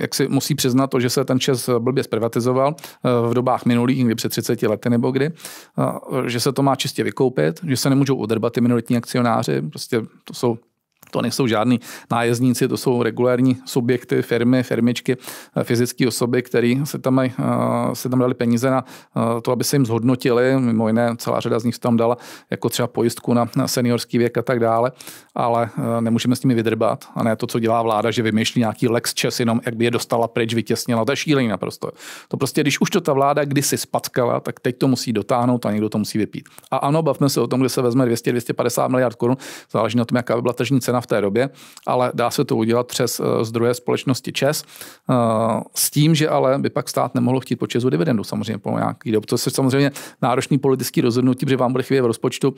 B: jak si musí přiznat to, že se ten čes blbě zprivatizoval v dobách minulých, někdy před 30 lety nebo kdy, že se to má čistě vykoupit, že se nemůžou odrbat ty minoritní akcionáři, prostě to jsou to nejsou žádní nájezdníci, to jsou regulární subjekty, firmy, firmičky, eh, fyzické osoby, které se tam, mají, eh, se tam dali peníze na eh, to, aby se jim zhodnotili. Mimo jiné, celá řada z nich tam dala jako třeba pojistku na, seniorský věk a tak dále, ale nemůžeme s nimi vydrbat. A ne to, co dělá vláda, že vymýšlí nějaký lex čes, jenom jak by je dostala pryč, vytěsnila. To je šílení naprosto. To prostě, když už to ta vláda kdysi spackala, tak teď to musí dotáhnout a někdo to musí vypít. A ano, bavme se o tom, kde se vezme 200-250 miliard korun, záleží na tom, jaká by byla tržní cena v té době, ale dá se to udělat přes eh, zdroje společnosti ČES, eh, s tím, že ale by pak stát nemohl chtít po ČESu dividendu samozřejmě po nějaký dob. To se samozřejmě náročný politický rozhodnutí, protože vám bude chvíli v rozpočtu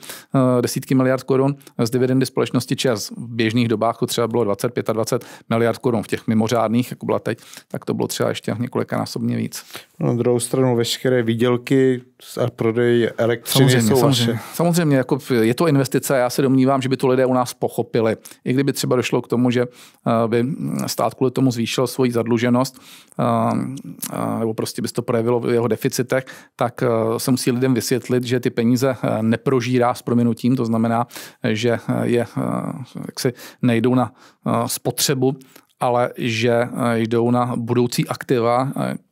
B: eh, desítky miliard korun z dividendy společnosti ČES. V běžných dobách to třeba bylo 25 a 20 miliard korun, v těch mimořádných, jako byla teď, tak to bylo třeba ještě několikanásobně víc. Na druhou stranu veškeré výdělky a prodej elektřiny samozřejmě, jsou samozřejmě, vaše. Samozřejmě, jako je to investice a já se domnívám, že by to lidé u nás pochopili i kdyby třeba došlo k tomu, že eh, by stát kvůli tomu zvýšil svoji zadluženost, eh, eh, nebo prostě by se to projevilo v jeho deficitech, tak se musí lidem vysvětlit, že ty peníze neprožírá s prominutím, to znamená, že je, jak si nejdou na spotřebu, ale že jdou na budoucí aktiva,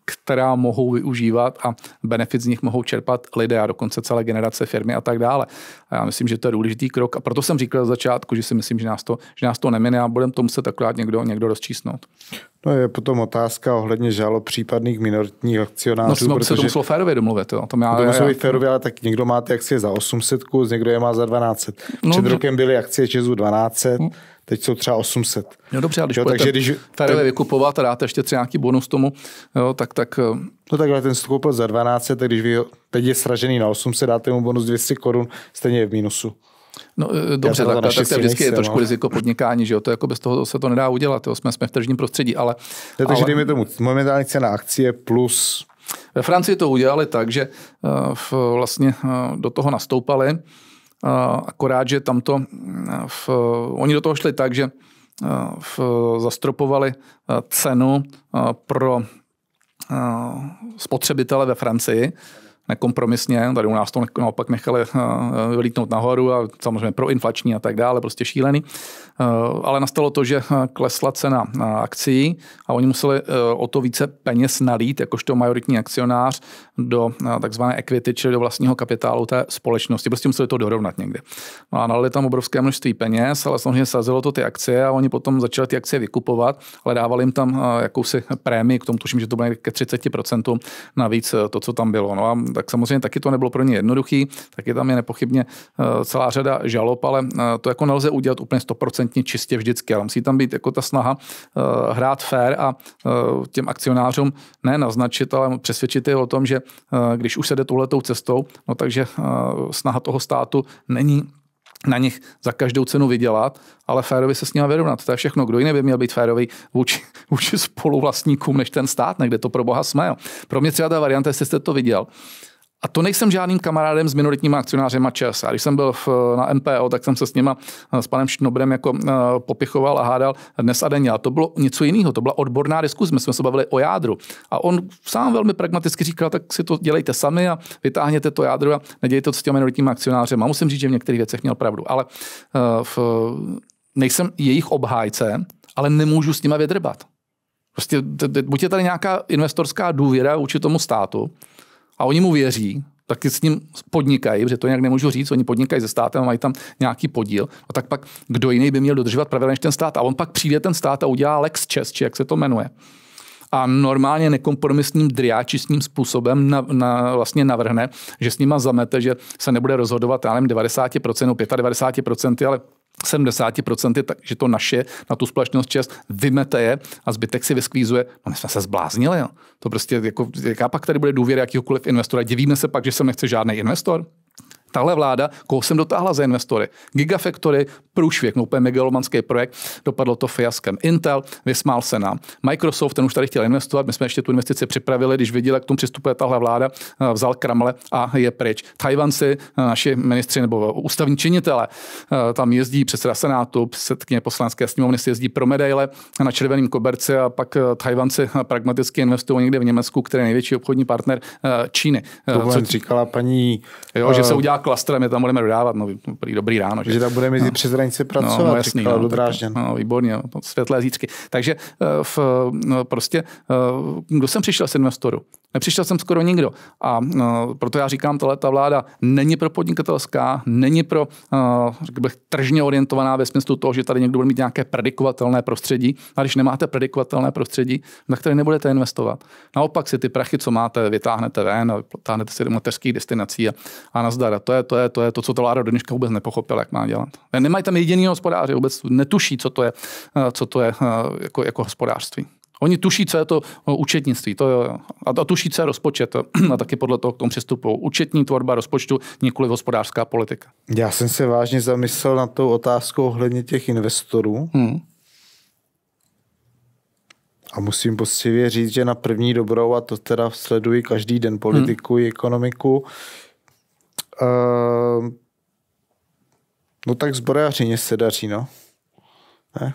B: která mohou využívat a benefit z nich mohou čerpat lidé a dokonce celé generace firmy a tak dále. A já myslím, že to je důležitý krok a proto jsem říkal na začátku, že si myslím, že nás to, že nás to nemine a budeme to muset akorát někdo, někdo rozčísnout.
A: No je potom otázka ohledně žalob případných minoritních akcionářů. No protože... se to muselo
B: férově domluvit.
A: Jo. to. já, to muselo být férově, ale tak někdo má ty akcie za 800 kus, někdo je má za 1200. No, Před no, rokem byly akcie Česu 1200, no teď jsou třeba 800. No dobře, ale když jo, takže když ten...
B: vykupovat a dáte ještě třeba nějaký bonus tomu, jo, tak, tak... Eh, no takhle ten jste koupil za 12, tak když vy
A: teď je sražený na 800, dáte mu bonus 200 korun, stejně je v mínusu.
B: No eh, dobře, tak, tak, to je vždycky nejsem, trošku no. riziko podnikání, že jo? To jako bez toho se to nedá udělat, jo? Jsme, jsme v tržním prostředí, ale... Ja, no, takže ale... dejme tomu, momentální cena akcie plus... Ve Francii to udělali tak, že eh, vlastně do toho nastoupali akorát, že tamto, v, oni do toho šli tak, že v, zastropovali cenu pro spotřebitele ve Francii nekompromisně. Tady u nás to naopak nechali eh, vylítnout nahoru a samozřejmě proinflační a tak dále, prostě šílený. Eh, ale nastalo to, že eh, klesla cena akcí a oni museli o to více peněz nalít, jakožto majoritní akcionář, do takzvané equity, čili do vlastního kapitálu té společnosti. Prostě museli to dorovnat někde. No a nalili tam obrovské množství peněz, ale samozřejmě sazilo to ty akcie a oni potom začali ty akcie vykupovat, ale dávali jim tam jakousi prémii, k tomu tuším, že to bylo ke 30% navíc to, co tam bylo. No a tak samozřejmě taky to nebylo pro ně jednoduchý, taky tam je nepochybně eh, celá řada žalob, ale eh, to jako nelze udělat úplně stoprocentně čistě vždycky, ale musí tam být jako ta snaha eh, hrát fair a těm akcionářům ne naznačit, ale přesvědčit je o tom, že když už se jde touhletou cestou, no takže snaha toho státu není na nich za každou cenu vydělat, ale férově se s nimi vyrovnat. To je všechno. Kdo jiný by měl být férový vůči, (laughs) vůči spoluvlastníkům než ten stát, ne, kde to pro boha jsme. Jo. Pro mě třeba ta varianta, jestli jste to viděl, uh, a to nejsem žádným kamarádem s minoritníma akcionářem ČES. A když jsem byl v, na MPO, tak jsem se s nima, s panem Šnobrem jako uh, eh, popichoval a hádal dnes a denně. A to bylo něco jiného, to byla odborná diskuze, my jsme se bavili o jádru. A on sám velmi pragmaticky říkal, tak si to dělejte sami a vytáhněte to jádro a nedělejte to s těmi minoritními akcionářem. A musím říct, že v některých věcech měl pravdu, ale uh, v, nejsem jejich obhájce, ale nemůžu s nimi vydrbat. Prostě buď je tady nějaká investorská důvěra vůči tomu státu, a oni mu věří, taky s ním podnikají, protože to nějak nemůžu říct, oni podnikají ze státem a mají tam nějaký podíl. A tak pak kdo jiný by měl dodržovat pravidla než ten stát? A on pak přijde ten stát a udělá Lex Čes, či jak se to jmenuje. A normálně nekompromisním driáčistním způsobem na, na, vlastně navrhne, že s nima zamete, že se nebude rozhodovat, já nevím, 90%, 95%, ale 70% takže že to naše na tu společnost čest vymete je a zbytek si vyskvízuje. No my jsme se zbláznili. Jo. To prostě, jako, jaká pak tady bude důvěra jakýkoliv investora? Divíme se pak, že sem nechce žádný investor? Tahle vláda, koho jsem dotáhla za investory? Gigafactory, průšvěk, no úplně megalomanský projekt, dopadlo to fiaskem. Intel vysmál se nám. Microsoft, ten už tady chtěl investovat, my jsme ještě tu investici připravili, když viděl, jak k tomu přistupuje tahle vláda, eh, vzal kramle a je pryč. Tajvanci, eh, naši ministři nebo eh, ústavní činitele, tam jezdí předseda Senátu, předsedkyně poslanské sněmovny si jezdí pro medaile na červeném koberci a pak Tajvanci pragmaticky investují někde v Německu, který je největší obchodní partner Číny. To Co... říkala paní, jo, že se udělá klastrem je tam budeme dodávat. No, dobrý, dobrý ráno. Že, že tam budeme no. přes hranice no, pracovat. No, jasný, no, do No, výborně, no, světlé zítřky. Takže eh, v, no, prostě, eh, kdo jsem přišel z investoru? Nepřišel jsem skoro nikdo. A no, proto já říkám, tohle ta vláda není pro podnikatelská, není pro, řekl bych, tržně orientovaná ve smyslu toho, že tady někdo bude mít nějaké predikovatelné prostředí. A když nemáte predikovatelné prostředí, na které nebudete investovat. Naopak si ty prachy, co máte, vytáhnete ven a vytáhnete si do mateřských destinací a, a nazdar. A to je, to je, to je to, co ta vláda do dneška vůbec nepochopila, jak má dělat. Nemají tam jediný hospodáře, vůbec netuší, co to je, eh, co to je eh, jako, jako hospodářství. Oni tuší, co je to eh, účetnictví, to je a, a tuší, co je rozpočet a taky podle toho k tomu přistupují. Účetní tvorba rozpočtu, nikoli hospodářská politika.
A: Já jsem se vážně zamyslel na tou otázkou ohledně těch investorů. Hmm. A musím poctivě říct, že na první dobrou, a to teda sleduji každý den politiku hmm. i ekonomiku, Uh, no tak zbrojařině se daří, no.
B: Ne?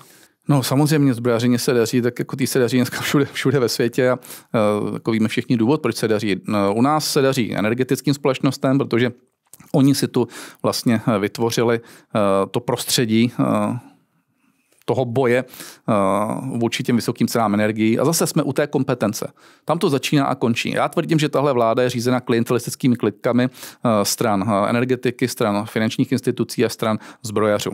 B: No samozřejmě zbrojařině se daří, tak jako ty se daří dneska všude, všude ve světě a uh, jako víme všichni důvod, proč se daří. No, u nás se daří energetickým společnostem, protože oni si tu vlastně eh, vytvořili uh, to prostředí, uh, toho boje uh, vůči těm vysokým cenám energií. A zase jsme u té kompetence. Tam to začíná a končí. Já tvrdím, že tahle vláda je řízena klientelistickými klitkami uh, stran eh, energetiky, stran finančních institucí a stran zbrojařů.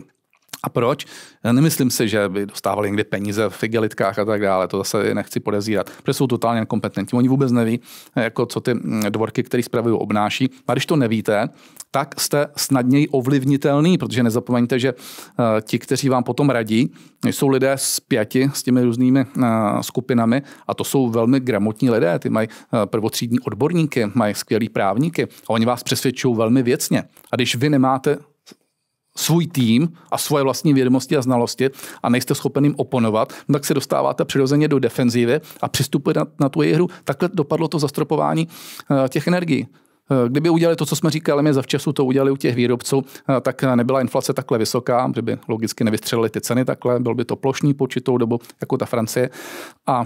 B: A proč? nemyslím si, že by dostávali někde peníze v figelitkách a tak dále, to zase nechci podezírat, protože jsou totálně nekompetentní. Oni vůbec neví, jako co ty mm, dvorky, které spravují, obnáší. A když to nevíte, tak jste snadněji ovlivnitelný, protože nezapomeňte, že eh, ti, kteří vám potom radí, jsou lidé z pěti, s těmi různými eh, skupinami a to jsou velmi gramotní lidé, ty mají eh, prvotřídní odborníky, mají skvělý právníky a oni vás přesvědčují velmi věcně. A když vy nemáte svůj tým a svoje vlastní vědomosti a znalosti a nejste schopen jim oponovat, tak se dostáváte přirozeně do defenzívy a přistupujete na, na tu hru. Takhle dopadlo to zastropování uh, těch energií. Eh, kdyby udělali to, co jsme říkali, my zavčasu to udělali u těch výrobců, eh, tak nebyla inflace takhle vysoká, kdyby logicky nevystřelili ty ceny takhle, byl by to plošný po určitou dobu, jako ta Francie. A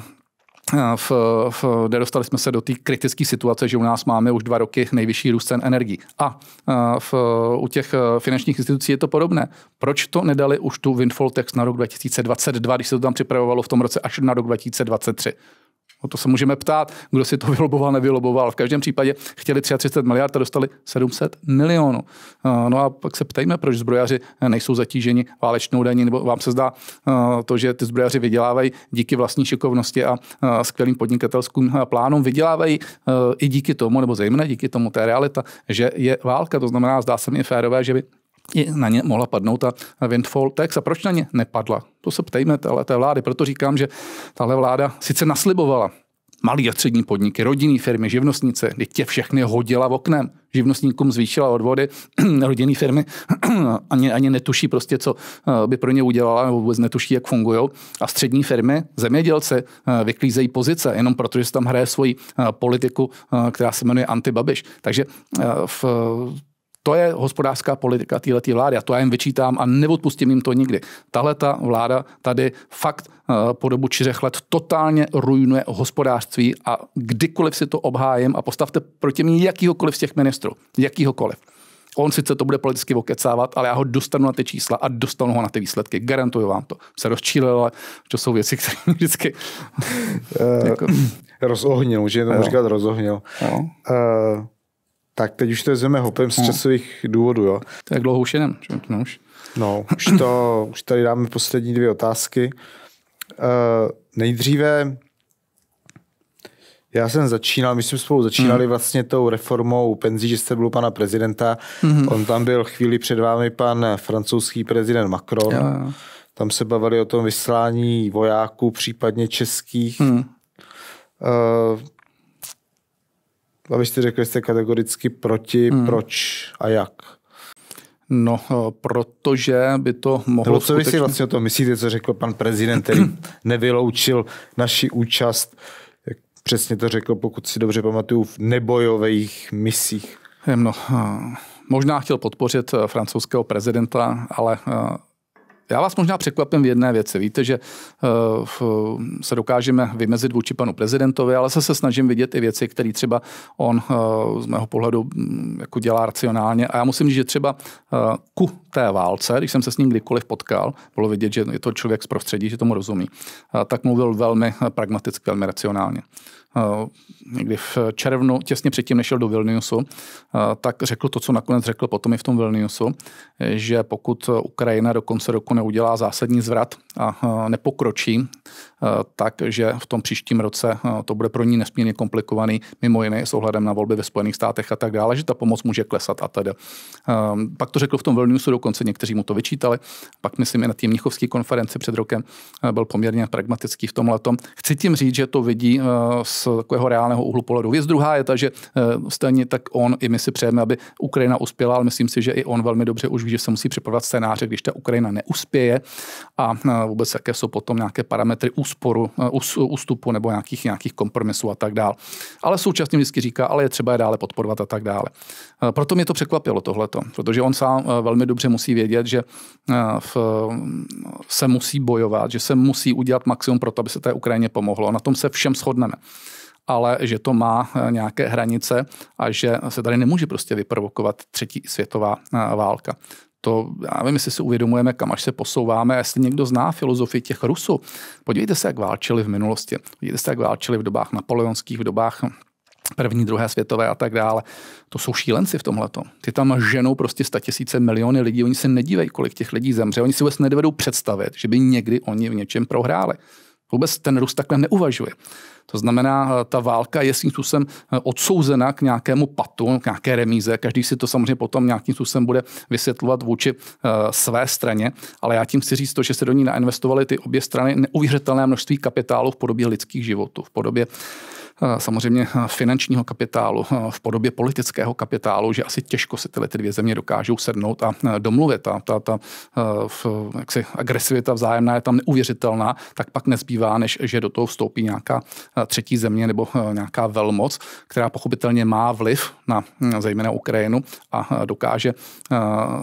B: Eh, v, v, nedostali jsme se do té kritické situace, že u nás máme už dva roky nejvyšší růst cen energií. A eh, v, u těch eh, finančních institucí je to podobné. Proč to nedali už tu windfall tax na rok 2022, když se to tam připravovalo v tom roce až na rok 2023? O to se můžeme ptát, kdo si to vyloboval, nevyloboval. V každém případě chtěli 33 miliard a dostali 700 milionů. Eh, no a pak se ptejme, proč zbrojaři eh, nejsou zatíženi válečnou daní, nebo vám se zdá eh, to, že ty zbrojaři vydělávají díky vlastní šikovnosti a skvělým podnikatelským plánům, vydělávají i díky tomu, nebo zejména díky tomu, je realita, že je válka. To znamená, zdá se mi férové, že by i na ně mohla padnout ta windfall tax. A proč na ně nepadla? To se ptejme té, té vlády. Proto říkám, že tahle vláda sice naslibovala malý a střední podniky, rodinné firmy, živnostnice, kdy tě všechny hodila v oknem. Živnostníkům zvýšila odvody, (clears throat) rodinné firmy (clears throat) ani, ani netuší prostě, co eh, by pro ně udělala, nebo vůbec netuší, jak fungují. A střední firmy, zemědělce, eh, vyklízejí pozice, jenom proto, se tam hraje svoji eh, politiku, která se jmenuje antibabiš. Takže v to je hospodářská politika této vlády a to já jim vyčítám a neodpustím jim to nikdy. Tahle ta vláda tady fakt eh, po dobu čtyřech let totálně ruinuje hospodářství a kdykoliv si to obhájím a postavte proti mě jakýhokoliv z těch ministrů, jakýhokoliv. On sice to bude politicky okecávat, ale já ho dostanu na ty čísla a dostanu ho na ty výsledky. Garantuju vám to. Se rozčílil, ale to jsou věci, (laughs) které mě vždycky... Eh, jako... (clears throat) rozohnil, už jenom říkat rozohnil. No. Uh,
A: tak teď už to je zeme hopem z hmm. časových důvodů, jo. To dlouho už jedem, no už. No, už, to, (clears throat) už tady dáme poslední dvě otázky. Uh, nejdříve já jsem začínal, my jsme spolu začínali mm. vlastně tou reformou penzí, že jste byl pana prezidenta. Mm. On tam byl chvíli před vámi pan francouzský prezident Macron. Jo, jo. Tam se bavili o tom vyslání vojáků, případně českých. Mm. Uh, abyste řekli, jste kategoricky proti, hmm. proč a jak? No, eh, protože by
B: to mohlo... Nebo co skutečně... vy si vlastně o
A: tom myslíte, co řekl pan prezident, který (clears throat) nevyloučil naši účast, jak přesně to řekl, pokud si dobře pamatuju, v nebojových misích?
B: No, eh, možná chtěl podpořit eh, francouzského prezidenta, ale já vás možná překvapím v jedné věci. Víte, že uh, se dokážeme vymezit vůči panu prezidentovi, ale se, se snažím vidět i věci, které třeba on uh, z mého pohledu mm, jako dělá racionálně. A já musím říct, že třeba uh, ku té válce, když jsem se s ním kdykoliv potkal, bylo vidět, že je to člověk z prostředí, že tomu rozumí, tak mluvil velmi pragmaticky, velmi racionálně. Eh, někdy v červnu, těsně předtím, než šel do Vilniusu, eh, tak řekl to, co nakonec řekl potom i v tom Vilniusu, že pokud Ukrajina do konce roku neudělá zásadní zvrat a eh, nepokročí, takže v tom příštím roce to bude pro ní nesmírně komplikovaný, mimo jiné s ohledem na volby ve Spojených státech a tak dále, že ta pomoc může klesat a tedy. Pak to řekl v tom Vilniusu, dokonce někteří mu to vyčítali, pak myslím i na té Mnichovské konferenci před rokem byl poměrně pragmatický v tom letom. Chci tím říct, že to vidí s takového reálného úhlu pohledu. Věc druhá je ta, že eh, stejně tak on i my si přejeme, aby Ukrajina uspěla, ale myslím si, že i on velmi dobře už ví, že se musí připravovat scénáře, když ta Ukrajina neuspěje a eh, vůbec jaké jsou potom nějaké parametry úsporu, eh, ústupu nebo nějakých, nějakých kompromisů a tak dále. Ale současně vždycky říká, ale je třeba je dále podporovat a tak dále. Proto mě to překvapilo tohleto, protože on sám velmi dobře musí vědět, že v, se musí bojovat, že se musí udělat maximum pro to, aby se té Ukrajině pomohlo. Na tom se všem shodneme ale že to má eh, nějaké hranice a že se tady nemůže prostě vyprovokovat třetí světová eh, válka to, já nevím, jestli si uvědomujeme, kam až se posouváme, jestli někdo zná filozofii těch Rusů. Podívejte se, jak válčili v minulosti. Podívejte se, jak válčili v dobách napoleonských, v dobách první, druhé světové a tak dále. To jsou šílenci v tomhle. Ty tam ženou prostě tisíce miliony lidí, oni se nedívají, kolik těch lidí zemře. Oni si vůbec nedovedou představit, že by někdy oni v něčem prohráli. Vůbec ten Rus takhle neuvažuje. To znamená, ta válka je svým způsobem eh, odsouzena k nějakému patu, k nějaké remíze. Každý si to samozřejmě potom nějakým způsobem bude vysvětlovat vůči eh, své straně, ale já tím chci říct to, že se do ní nainvestovaly ty obě strany neuvěřitelné množství kapitálu v podobě lidských životů, v podobě Eh, samozřejmě eh, finančního kapitálu, eh, v podobě politického kapitálu, že asi těžko se tyhle ty dvě země dokážou sednout a domluvit. a ta, ta jaksi agresivita vzájemná je tam neuvěřitelná, tak pak nezbývá, než že do toho vstoupí nějaká třetí země nebo nějaká velmoc, která pochopitelně má vliv na hm, zejména Ukrajinu a dokáže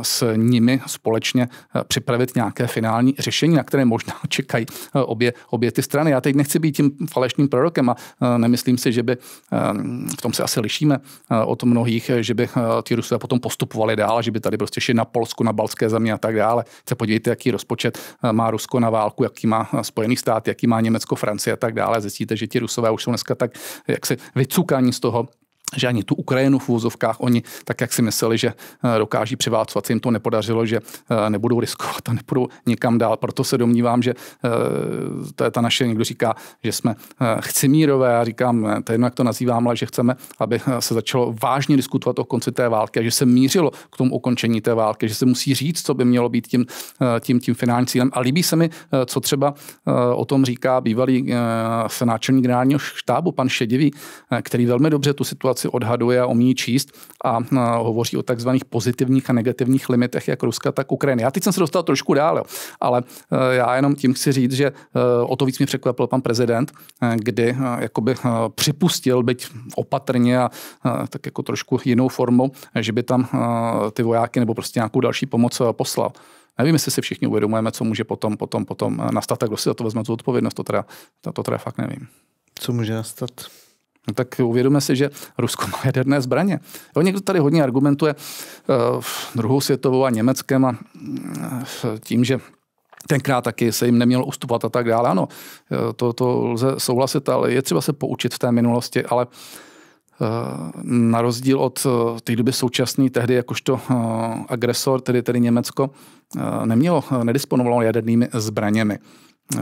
B: s nimi společně připravit nějaké finální řešení, na které možná (laughs) čekají obě, obě ty strany. Já teď nechci být tím falešným prorokem a nemyslím, nemyslím si, že by, ehm, v tom se asi lišíme eh, od mnohých, eh, že by eh, ty Rusové potom postupovali dál, že by tady prostě šli na Polsku, na Balské země a tak dále. Se podívejte, jaký rozpočet má Rusko na válku, jaký má Spojený stát, jaký má Německo, Francie a tak dále. Zjistíte, že ti Rusové už jsou dneska tak jaksi vycukaní z toho že ani tu Ukrajinu v úzovkách oni, tak jak si mysleli, že eh, dokáží přiválcovat, se jim to nepodařilo, že eh, nebudou riskovat a nebudou nikam dál. Proto se domnívám, že eh, to je ta naše, někdo říká, že jsme mírové, já říkám, to je jedno, jak to nazývám, ale že chceme, aby se začalo vážně diskutovat o konci té války a že se mířilo k tomu ukončení té války, že se musí říct, co by mělo být tím, tím, tím finálním cílem. A líbí se mi, co třeba o tom říká bývalý senáčelník generálního štábu, pan Šedivý, který velmi dobře tu situaci situaci odhaduje a umí číst a hovoří o takzvaných pozitivních a negativních limitech jak Ruska, tak Ukrajiny. Já teď jsem se dostal trošku dál, jo, ale eh, já jenom tím chci říct, že eh, o to víc mě překvapil pan prezident, eh, kdy jakoby připustil, byť opatrně a tak jako trošku jinou formou, že by tam ty vojáky nebo prostě nějakou další pomoc poslal. Nevím, jestli si všichni uvědomujeme, co může potom, potom, potom nastat, tak kdo si za to vezme tu odpovědnost, to teda, to, to teda fakt nevím. Co může nastat? No tak uvědomme si, že Rusko má jaderné zbraně. Jo, někdo tady hodně argumentuje uh, druhou světovou a německém a uh, tím, že tenkrát taky se jim nemělo ustupovat a tak dále. Ano, eh, to, to lze souhlasit, ale je třeba se poučit v té minulosti, ale na rozdíl od té doby současný, tehdy jakožto agresor, tedy, tedy Německo, nemělo, nedisponovalo jadernými zbraněmi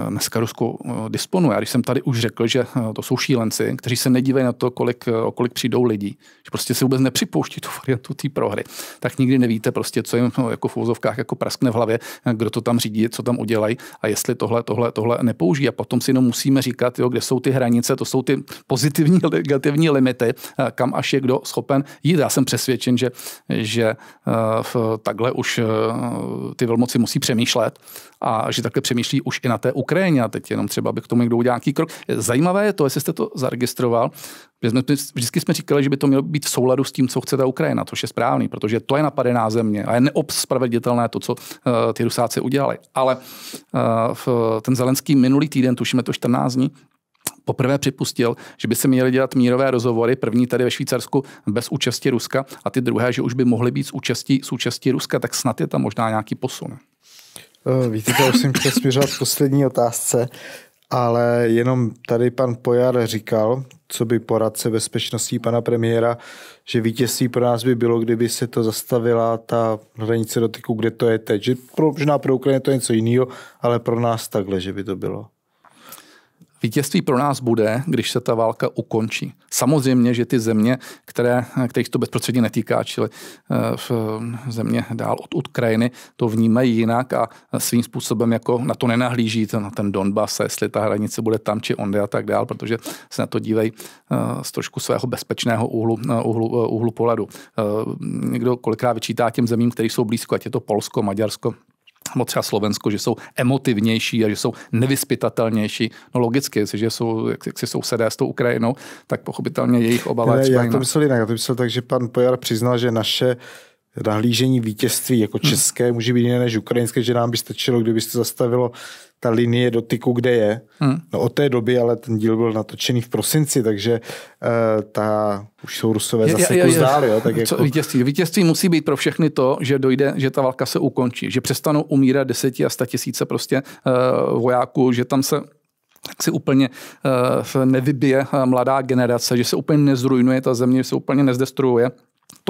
B: dneska Rusko eh, disponuje. A když jsem tady už řekl, že eh, to jsou šílenci, kteří se nedívají na to, kolik, eh, o kolik přijdou lidí, že prostě si vůbec nepřipouští tu variantu té prohry, tak nikdy nevíte prostě, co jim jako v úzovkách jako praskne v hlavě, kdo to tam řídí, co tam udělají a jestli tohle, tohle, tohle nepoužijí. A potom si jenom musíme říkat, jo, kde jsou ty hranice, to jsou ty pozitivní, (laughs) negativní limity, kam až je kdo schopen jít. Já jsem přesvědčen, že, že v, takhle už ty velmoci musí přemýšlet a že takhle přemýšlí už i na té Ukrajině a teď jenom třeba by k tomu někdo udělal nějaký krok. Zajímavé je to, jestli jste to zaregistroval. Jsme, vždycky jsme říkali, že by to mělo být v souladu s tím, co chce ta Ukrajina, což je správný, protože to je napadená země a je neobspravedlitelné to, co uh, ty Rusáci udělali. Ale uh, v, ten Zelenský minulý týden, tušíme to 14 dní, poprvé připustil, že by se měly dělat mírové rozhovory, první tady ve Švýcarsku bez účasti Ruska a ty druhé, že už by mohly být s účastí, s účastí Ruska, tak snad je tam možná nějaký posun.
A: Eh, víte, to už jsem k poslední otázce, ale jenom tady pan Pojar říkal, co by poradce bezpečností pana premiéra, že vítězství pro nás by bylo, kdyby se to zastavila ta hranice dotyku, kde to je teď. Že pro, možná pro Ukrajinu
B: to je něco jiného, ale pro nás takhle, že by to bylo. Vítězství pro nás bude, když se ta válka ukončí. Samozřejmě, že ty země, které, kterých to bezprostředně netýká, čili eh, v eh, země dál od Ukrajiny, to vnímají jinak a svým způsobem jako na to nenahlíží na ten Donbass, jestli ta hranice bude tam či onde a tak dál, protože se na to dívají eh, z trošku svého bezpečného úhlu, úhlu, úhlu pohledu. Někdo kolikrát vyčítá těm zemím, které jsou blízko, ať je to Polsko, Maďarsko, nebo třeba Slovensko, že jsou emotivnější a že jsou nevyspytatelnější. No logicky, jestliže jsou, jak, jak si sousedé s tou Ukrajinou, tak pochopitelně jejich obava je Já to myslel
A: jinak, já to myslel tak, že pan Pojar přiznal, že naše nahlížení vítězství jako hmm. české hmm. může být jiné než ukrajinské, že nám by stačilo, kdybyste zastavilo ta linie dotyku, kde je. Hmm. No od té doby, ale ten díl byl natočený v prosinci, takže uh, ta, už jsou rusové je, zase je, je, zdáli. Jo, tak jako...
B: vítězství? vítězství musí být pro všechny to, že dojde, že ta válka se ukončí, že přestanou umírat deseti a sta tisíce prostě uh, vojáků, že tam se tak si úplně uh, nevybije mladá generace, že se úplně nezrujnuje ta země, že se úplně nezdestruuje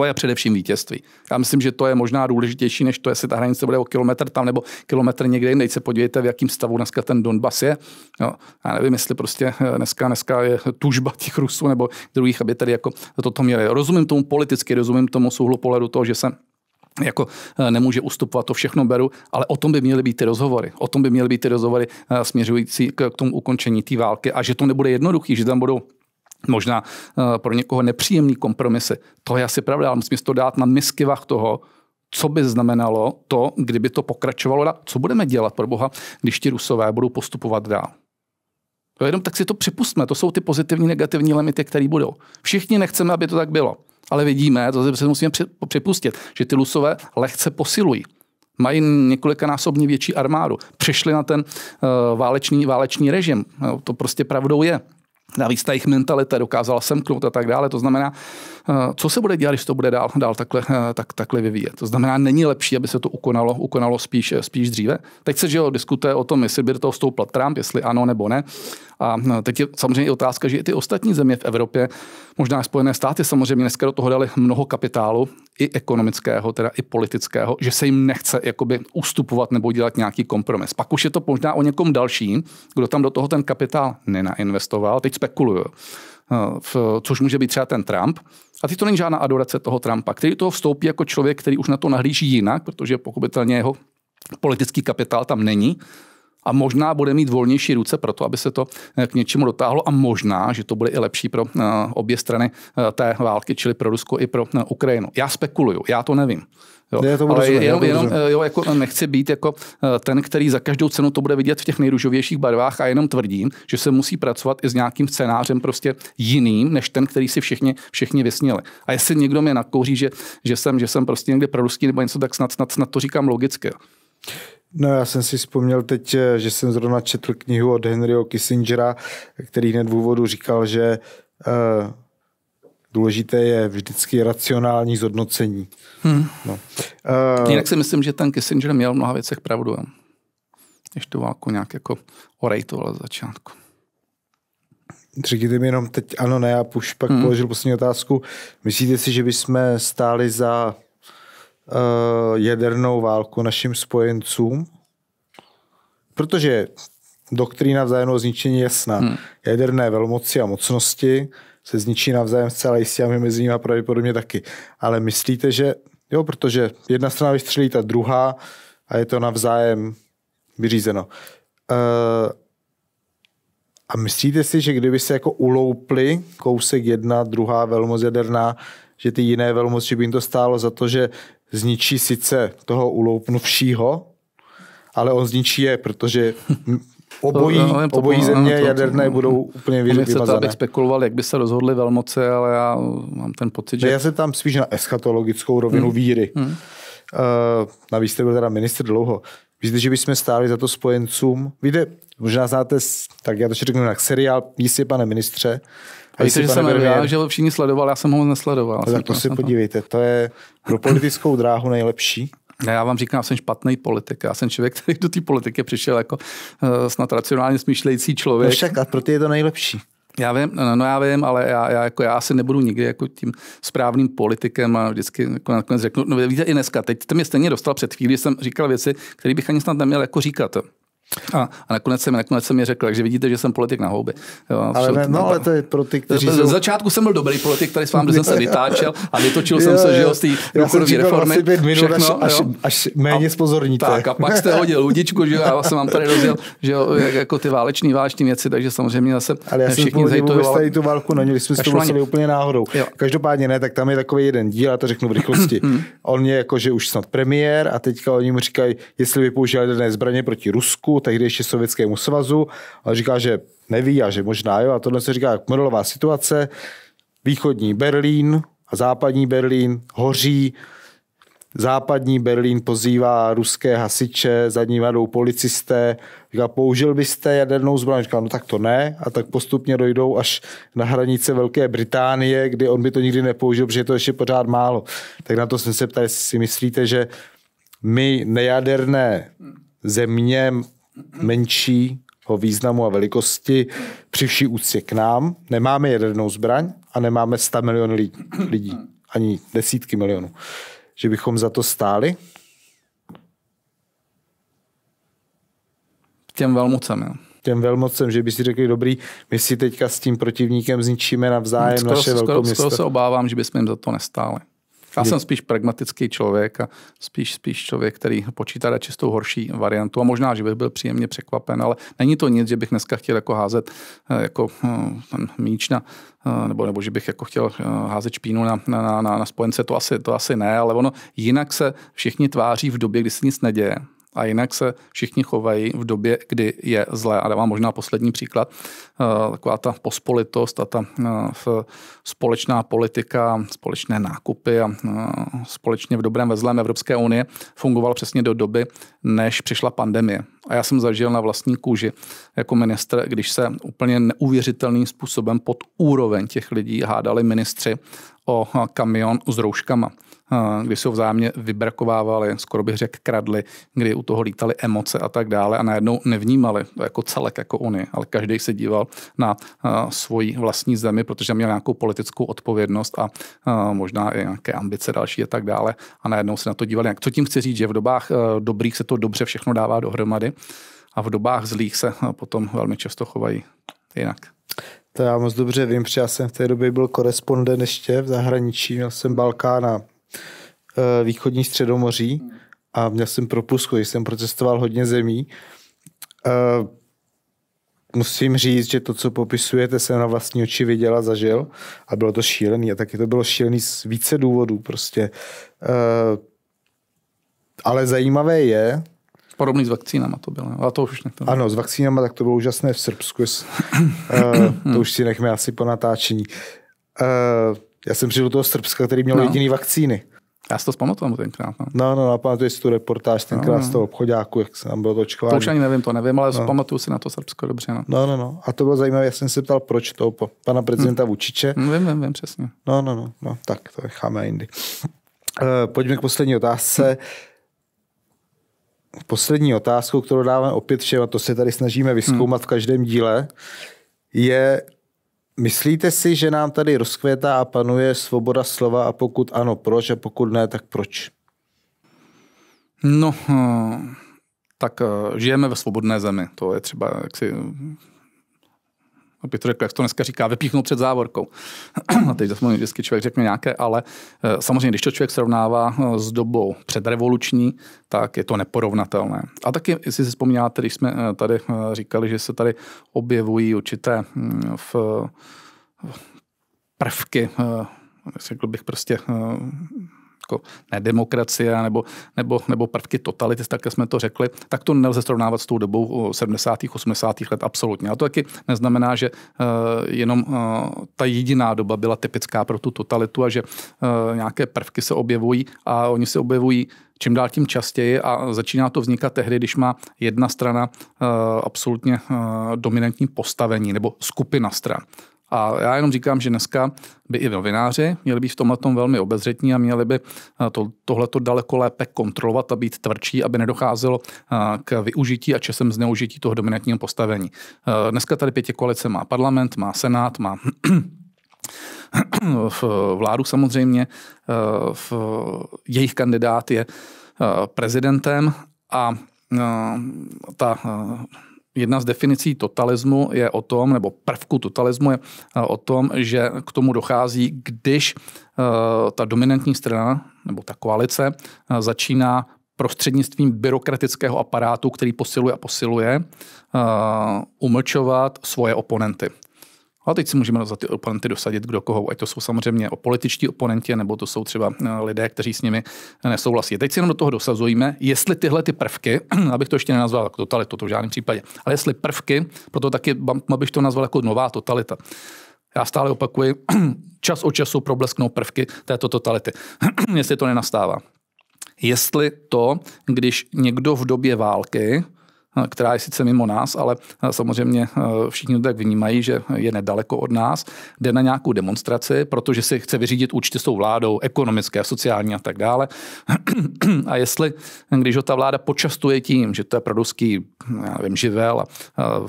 B: to je především vítězství. Já myslím, že to je možná důležitější, než to, jestli ta hranice bude o kilometr tam nebo kilometr někde jinde. Se podívejte, v jakém stavu dneska ten Donbas je. No, já nevím, jestli prostě eh, dneska, dneska je tužba těch Rusů nebo druhých, aby tady jako toto měli. Rozumím tomu politicky, rozumím tomu souhlu pohledu toho, že se jako eh, nemůže ustupovat, to všechno beru, ale o tom by měly být ty rozhovory. O tom by měly být ty rozhovory eh, směřující k tomu ukončení té války a že to nebude jednoduchý, že tam budou možná eh, pro někoho nepříjemný kompromisy. To je asi pravda, ale musíme to dát na misky vach toho, co by znamenalo to, kdyby to pokračovalo. Co budeme dělat, pro boha, když ti rusové budou postupovat dál? To jenom tak si to připustme. To jsou ty pozitivní, negativní limity, které budou. Všichni nechceme, aby to tak bylo. Ale vidíme, to se musíme připustit, že ty rusové lehce posilují. Mají několikanásobně větší armádu. Přišli na ten uh, válečný, válečný režim. No, to prostě pravdou je. Navíc ta jejich mentalita dokázala semknout a tak dále. To znamená, eh, co se bude dělat, když to bude dál, dál takhle, eh, tak, takhle vyvíjet. To znamená, není lepší, aby se to ukonalo, ukonalo spíš, eh, spíš dříve. Teď se že jo, diskutuje o tom, jestli by do toho vstoupil Trump, jestli ano nebo ne. A no, teď je samozřejmě i otázka, že i ty ostatní země v Evropě, možná Spojené státy samozřejmě dneska do toho dali mnoho kapitálu, i ekonomického, teda i politického, že se jim nechce jakoby ustupovat nebo dělat nějaký kompromis. Pak už je to možná o někom dalším, kdo tam do toho ten kapitál nenainvestoval, teď spekuluju, eh, v, což může být třeba ten Trump. A teď to není žádná adorace toho Trumpa, který do toho vstoupí jako člověk, který už na to nahlíží jinak, protože pochopitelně jeho politický kapitál tam není, a možná bude mít volnější ruce pro to, aby se to eh, k něčemu dotáhlo a možná, že to bude i lepší pro eh, obě strany eh, té války, čili pro Rusko i pro Ukrajinu. Já spekuluju, já to nevím. Jo. Já to Ale rozumět, jenom, já jenom jo, jako nechci být jako ten, který za každou cenu to bude vidět v těch nejružovějších barvách a jenom tvrdím, že se musí pracovat i s nějakým scénářem prostě jiným, než ten, který si všichni, všichni vysněli. A jestli někdo mě nakouří, že, že, jsem, že jsem prostě někde proruský nebo něco, tak snad, snad, snad to říkám logicky.
A: No já jsem si vzpomněl teď, eh, že jsem zrovna četl knihu od Henryho Kissingera, který hned v úvodu říkal, že uh, důležité je vždycky racionální
B: zhodnocení. Hmm. No. Uh, Jinak si myslím, že ten Kissinger měl v mnoha věcech pravdu. Když tu válku nějak jako orejtoval začátku.
A: Řekněte mi jenom teď ano, ne, a už pak hmm. položil poslední otázku. Myslíte si, že bychom stáli za Eh, jadernou válku našim spojencům, protože doktrína vzájemného zničení je jasná. Hmm. Jaderné velmoci a mocnosti se zničí navzájem zcela jistě a my mezi nimi pravděpodobně taky. Ale myslíte, že jo, protože jedna strana vystřelí ta druhá a je to navzájem vyřízeno. Uh, a myslíte si, že kdyby se jako uloupli kousek jedna, druhá velmoc jaderná, že ty jiné velmoci by jim to stálo za to, že zničí sice toho uloupnuvšího, ale on zničí je, protože (laughs) obojí, no, no, no obojí země no, jaderné budou úplně vyřešit. Já to, abych spekuloval, jak by se rozhodly velmoce, ale já mám ten pocit, že... Já se tam spíš na eschatologickou rovinu hmm. víry. Hmm. Uh, eh, navíc jste byl teda ministr dlouho. Víte, že bychom stáli za to spojencům? Víte, možná znáte, tak já to řeknu jinak, seriál Mísě, pane
B: ministře, a víte, že jsem nevěděl, že ho všichni sledoval, já jsem ho nesledoval. Tak to si podívejte, to je pro politickou dráhu nejlepší. Já vám říkám, já jsem špatný politik. Já jsem člověk, který do té politiky přišel jako eh, snad racionálně smýšlející člověk. No však, a pro ty je to nejlepší. Já vím, no, no, no já vím, ale já, já, jako já asi nebudu nikdy jako tím správným politikem a vždycky jako nakonec řeknu, no víte i dneska, teď jste mě stejně dostal před chvíli, jsem říkal věci, které bych ani snad neměl jako říkat. A, a nakonec, jsem, nakonec jsem mi řekl, že vidíte, že jsem politik na houby. Jo, ale, ne, no, ale to je pro
A: ty, kteří... Z, jsou... začátku
B: jsem byl dobrý politik, který s vámi jsem se vytáčel a vytočil jo, jsem se, že jo, z té důchodové reformy. všechno, až, až,
A: až méně spozorníte. Tak a pak jste hodil ludičku, že jo, já jsem vám tady rozděl,
B: že jo, jak, jako ty váleční, váleční věci, takže samozřejmě zase ale já všichni zajtovali. tady tu
A: válku neměli, jsme si to museli úplně náhodou. Jo. Každopádně ne, tak tam je takový jeden díl, a to řeknu v rychlosti. Mm. On je jako, že už snad premiér a teďka oni mu říkají, jestli by použili dané zbraně proti Rusku, tehdy ještě Sovětskému svazu, ale říká, že neví a že možná jo. A tohle se říká modelová situace. Východní Berlín a západní Berlín hoří. Západní Berlín pozývá ruské hasiče, za ním policisté. Říká, použil byste jadernou zbraň? Říká, no tak to ne. A tak postupně dojdou až na hranice Velké Británie, kdy on by to nikdy nepoužil, protože je to ještě pořád málo. Tak na to jsem se ptal, jestli si myslíte, že my nejaderné země menšího významu a velikosti při vší úctě k nám. Nemáme jadernou zbraň a nemáme 100 milionů lidí, ani desítky milionů. Že bychom za to stáli? Těm velmocem, jo těm velmocem, že by si řekli, dobrý, my si teďka s tím protivníkem zničíme navzájem skoro, naše skoro, velkoměsto. Skoro se
B: obávám, že bychom jim za to nestáli. Já jsem spíš pragmatický člověk a spíš, spíš člověk, který počítá radši s tou horší variantu a možná, že bych byl příjemně překvapen, ale není to nic, že bych dneska chtěl jako házet eh, jako eh, ten míč na, eh, nebo, nebo že bych jako chtěl házet špínu na, na, na, na spojence, to asi, to asi ne, ale ono jinak se všichni tváří v době, kdy se nic neděje. A jinak se všichni chovají v době, kdy je zlé. A dávám možná poslední příklad. Eh, taková ta pospolitost a ta eh, společná politika, společné nákupy a eh, společně v dobrém ve zlém Evropské unie fungovala přesně do doby, než přišla pandemie. A já jsem zažil na vlastní kůži jako ministr, když se úplně neuvěřitelným způsobem pod úroveň těch lidí hádali ministři o kamion s rouškama kdy se ho vzájemně vybrakovávali, skoro bych řekl kradli, kdy u toho lítali emoce a tak dále a najednou nevnímali to jako celek, jako oni, ale každý se díval na eh, svoji vlastní zemi, protože měl nějakou politickou odpovědnost a eh, možná i nějaké ambice další a tak dále a najednou se na to dívali. Co tím chci říct, že v dobách eh, dobrých se to dobře všechno dává dohromady a v dobách zlých se potom velmi často chovají jinak. To
A: já moc dobře vím, protože já jsem v té době byl korespondent ještě v zahraničí, měl jsem Balkán a Eh, východní středomoří a měl jsem propusku, jsem procestoval hodně zemí. Eh, musím říct, že to, co popisujete, jsem na vlastní oči viděl a zažil a bylo to šílený a taky to bylo šílený z více důvodů prostě. Eh, ale zajímavé je, Podobný s vakcínama to bylo, no. ale to už ne. To ano, s vakcínama tak to bylo úžasné v Srbsku. uh, (clears throat) to už si nechme asi po natáčení. Uh, já jsem přišel do toho Srbska, který měl no. jediný vakcíny. Já si to zpamatuju tenkrát. No, no, no, no to si tu reportáž tenkrát no, no. z toho obchodáku, jak se tam bylo to
B: očkování. To už ani nevím, to nevím, ale no.
A: pamatuju si na to Srbsko dobře. No. no, no, no. A to bylo zajímavé, já jsem se ptal, proč to po pana prezidenta hmm. Vučiče. No, vím, vím, vím, přesně. No, no, no, no tak to necháme jindy. Uh, pojďme k poslední otázce. Hmm. Poslední otázku, kterou dáváme opět všem, a to se tady snažíme vyskoumat hmm. v hm. každém díle, je Myslíte si, že nám tady rozkvětá a panuje svoboda slova a pokud ano, proč a pokud
B: ne, tak proč? No, eh, tak eh, žijeme ve svobodné zemi. To je třeba jaksi abych to řekl, jak to dneska říká, vypíchnout před závorkou. (clears throat) A teď zase vždycky člověk řekne nějaké, ale eh, samozřejmě, když to člověk srovnává eh, s dobou předrevoluční, tak je to neporovnatelné. A taky, jestli si vzpomínáte, když jsme eh, tady říkali, že se tady objevují určité hm, v prvky, řekl bych prostě jako nedemokracie nebo, nebo, nebo prvky totality, tak jsme to řekli, tak to nelze srovnávat s tou dobou 70. 80. let absolutně. A to taky neznamená, že eh, jenom eh, ta jediná doba byla typická pro tu totalitu a že eh, nějaké prvky se objevují a oni se objevují čím dál tím častěji a začíná to vznikat tehdy, když má jedna strana absolutně dominantní postavení nebo skupina stran. A já jenom říkám, že dneska by i novináři měli být v tomhle tom velmi obezřetní a měli by eh, to, tohleto daleko lépe kontrolovat a být tvrdší, aby nedocházelo eh, k využití a časem zneužití toho dominantního postavení. Eh, dneska tady pětě koalice má parlament, má senát, má (clears throat) vládu samozřejmě, v jejich kandidát je prezidentem a ta Jedna z definicí totalismu je o tom, nebo prvku totalismu je eh, o tom, že k tomu dochází, když eh, ta dominantní strana nebo ta koalice eh, začíná prostřednictvím byrokratického aparátu, který posiluje a posiluje, umlčovat svoje oponenty. Ale teď si můžeme za ty oponenty dosadit kdo koho, ať to jsou samozřejmě o političtí oponenti, nebo to jsou třeba eh, lidé, kteří s nimi nesouhlasí. Teď si jenom do toho dosazujeme, jestli tyhle ty prvky, (clears throat) abych to ještě nenazval jako totalitu, to v žádném případě, ale jestli prvky, proto taky bych to nazval jako nová totalita. Já stále opakuji, (clears throat) čas od času problesknou prvky této totality, (clears throat) jestli to nenastává. Jestli to, když někdo v době války Eh, která je sice mimo nás, ale eh, samozřejmě eh, všichni to tak vnímají, že je nedaleko od nás, jde na nějakou demonstraci, protože si chce vyřídit účty s tou vládou, ekonomické, sociální a tak dále. (clears throat) A jestli, když ho ta vláda počastuje tím, že to je pradoský, já nevím, živel a, a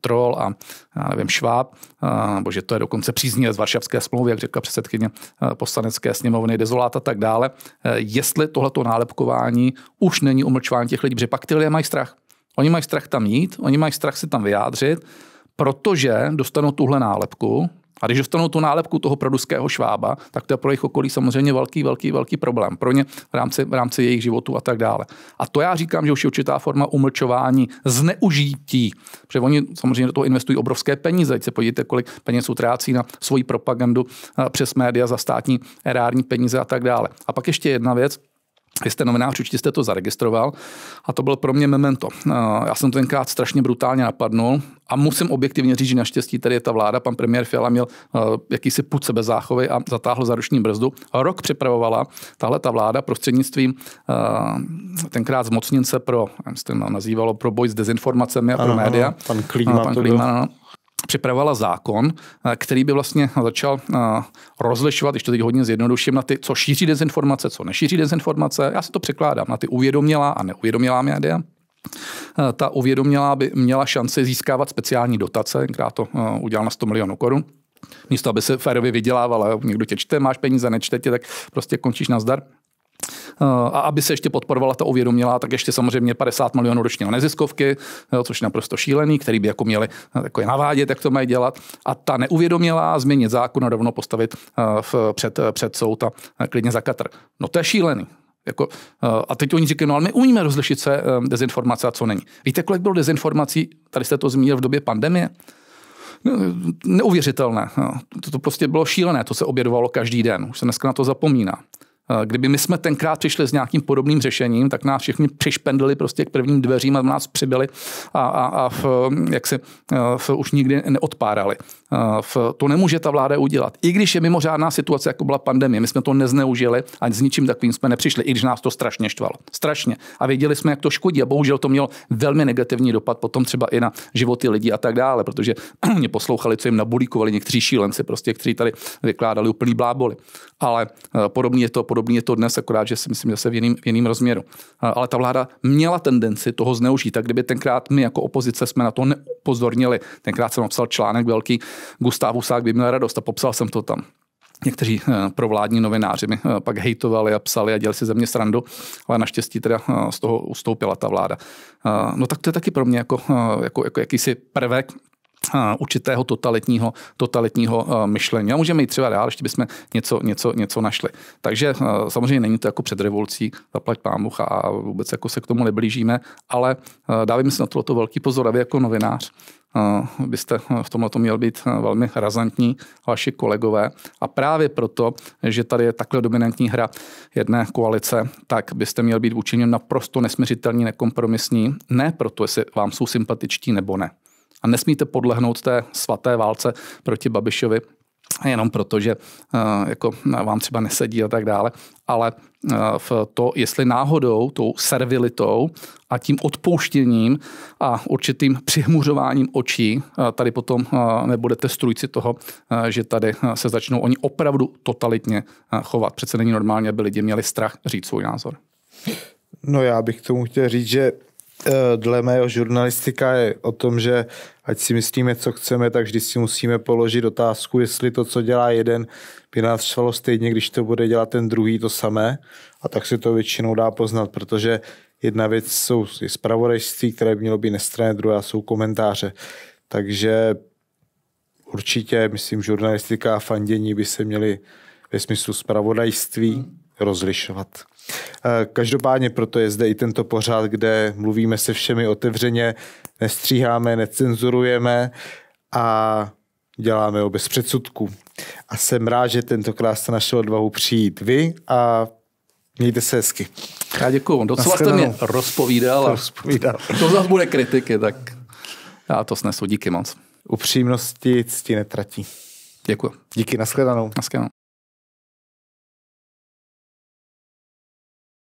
B: troll a já nevím, šváb, nebo že to je dokonce přízně z Varšavské smlouvy, jak řekla předsedkyně poslanecké sněmovny, dezolát a tak dále, jestli tohleto nálepkování už není umlčování těch lidí, protože pak ty lidé mají strach. Oni mají strach tam jít, oni mají strach se tam vyjádřit, protože dostanou tuhle nálepku, a když dostanou tu nálepku toho produského švába, tak to je pro jejich okolí samozřejmě velký, velký, velký problém. Pro ně v rámci, v rámci jejich životu a tak dále. A to já říkám, že už je určitá forma umlčování, zneužití. Protože oni samozřejmě do toho investují obrovské peníze. Teď se podívejte, kolik peněz utrácí na svoji propagandu eh, přes média za státní erární peníze a tak dále. A pak ještě jedna věc, vy jste novinář, určitě jste to zaregistroval a to byl pro mě memento. Eh, já jsem to tenkrát strašně brutálně napadnul a musím objektivně říct, že naštěstí tady je ta vláda, pan premiér Fiala měl eh, jakýsi půd sebe záchovy a zatáhl za ruční brzdu. rok připravovala tahle ta vláda prostřednictvím eh, tenkrát zmocnince pro, jak se to nazývalo, pro boj s dezinformacemi a pro ano, média. Pan Klíma, pan Klíma připravovala zákon, eh, který by vlastně začal eh, rozlišovat, ještě teď hodně zjednoduším, na ty, co šíří dezinformace, co nešíří dezinformace. Já si to překládám na ty uvědomělá a neuvědomělá média. Eh, ta uvědomělá by měla šanci získávat speciální dotace, která to udělal na 100 milionů korun. Místo, aby se férově vydělávala, někdo tě čte, máš peníze, nečte tě, tak prostě končíš na zdar. A aby se ještě podporovala ta uvědomělá, tak ještě samozřejmě 50 milionů ročně na neziskovky, což je naprosto šílený, který by jako měli eh, jako je navádět, jak to mají dělat. A ta neuvědomělá změnit zákon a rovno postavit eh, v, před, eh, před soud a klidně za katr. No to je šílený. Jako, a teď oni říkají, no ale my umíme rozlišit se dezinformace a co není. Víte, kolik bylo dezinformací, tady jste to zmínil v době pandemie? No, neuvěřitelné. No. To, to prostě bylo šílené, to se obědovalo každý den. Už se dneska na to zapomíná. Eh, kdyby my jsme tenkrát přišli s nějakým podobným řešením, tak nás všichni přišpendili prostě k prvním dveřím a nás přibyli a, a, a v, eh, jak si eh, v, už nikdy neodpárali. V, to nemůže ta vláda udělat. I když je mimořádná situace, jako byla pandemie, my jsme to nezneužili a s ničím takovým jsme nepřišli, i když nás to strašně štvalo. Strašně. A věděli jsme, jak to škodí. A bohužel to mělo velmi negativní dopad potom třeba i na životy lidí a tak dále, protože (clears throat) mě poslouchali, co jim nabulíkovali někteří šílenci, prostě, kteří tady vykládali úplný bláboli. Ale podobně je to podobný je to dnes, akorát, že si myslím, že se v jiným, v jiným rozměru. Ale ta vláda měla tendenci toho zneužít. Tak kdyby tenkrát my jako opozice jsme na to neupozornili, tenkrát jsem napsal článek velký, Gustav Husák by měl radost a popsal jsem to tam někteří eh, provládní novináři mi eh, pak hejtovali a psali a dělali si ze mě srandu, ale naštěstí teda eh, z toho ustoupila ta vláda. No tak to je taky pro mě jako, jako, jako jakýsi prvek, určitého totalitního, totalitního myšlení. A můžeme jít třeba dál, ještě bychom něco, něco, něco našli. Takže samozřejmě není to jako před revolucí, zaplať Bůh a vůbec jako se k tomu neblížíme, ale dávím si na tohleto velký pozor, a vy jako novinář byste v tomhle měl být velmi razantní, vaši kolegové. A právě proto, že tady je takhle dominantní hra jedné koalice, tak byste měl být vůči naprosto nesměřitelní, nekompromisní. Ne proto, jestli vám jsou sympatičtí nebo ne a nesmíte podlehnout té svaté válce proti Babišovi, jenom proto, že eh, jako eh, vám třeba nesedí a tak dále, ale eh, v to, jestli náhodou, tou servilitou a tím odpouštěním a určitým přihmuřováním očí tady potom nebudete strůjci toho, že tady se začnou oni opravdu totalitně chovat. Přece není normálně, aby lidi měli strach říct svůj názor.
A: No já bych k tomu chtěl říct, že Eh, dle mého žurnalistika je o tom, že ať si myslíme, co chceme, tak vždy si musíme položit otázku, jestli to, co dělá jeden, by nás švalo stejně, když to bude dělat ten druhý to samé. A tak se to většinou dá poznat, protože jedna věc jsou zpravodajství, které by mělo být nestrané, druhá jsou komentáře. Takže určitě, myslím, žurnalistika a fandění by se měly ve smyslu zpravodajství rozlišovat. Eh, každopádně proto je zde i tento pořád, kde mluvíme se všemi otevřeně, nestříháme, necenzurujeme a děláme ho bez předsudku. A jsem rád, že tentokrát jste našel odvahu přijít vy a Mějte se hezky. Já děkuju. Docela jste mě
B: rozpovídal. A rozpovídal. (laughs) To zase bude kritiky, tak já to snesu. Díky moc. Upřímnosti cti netratí. Děkuji. Díky, nashledanou. Nashledanou.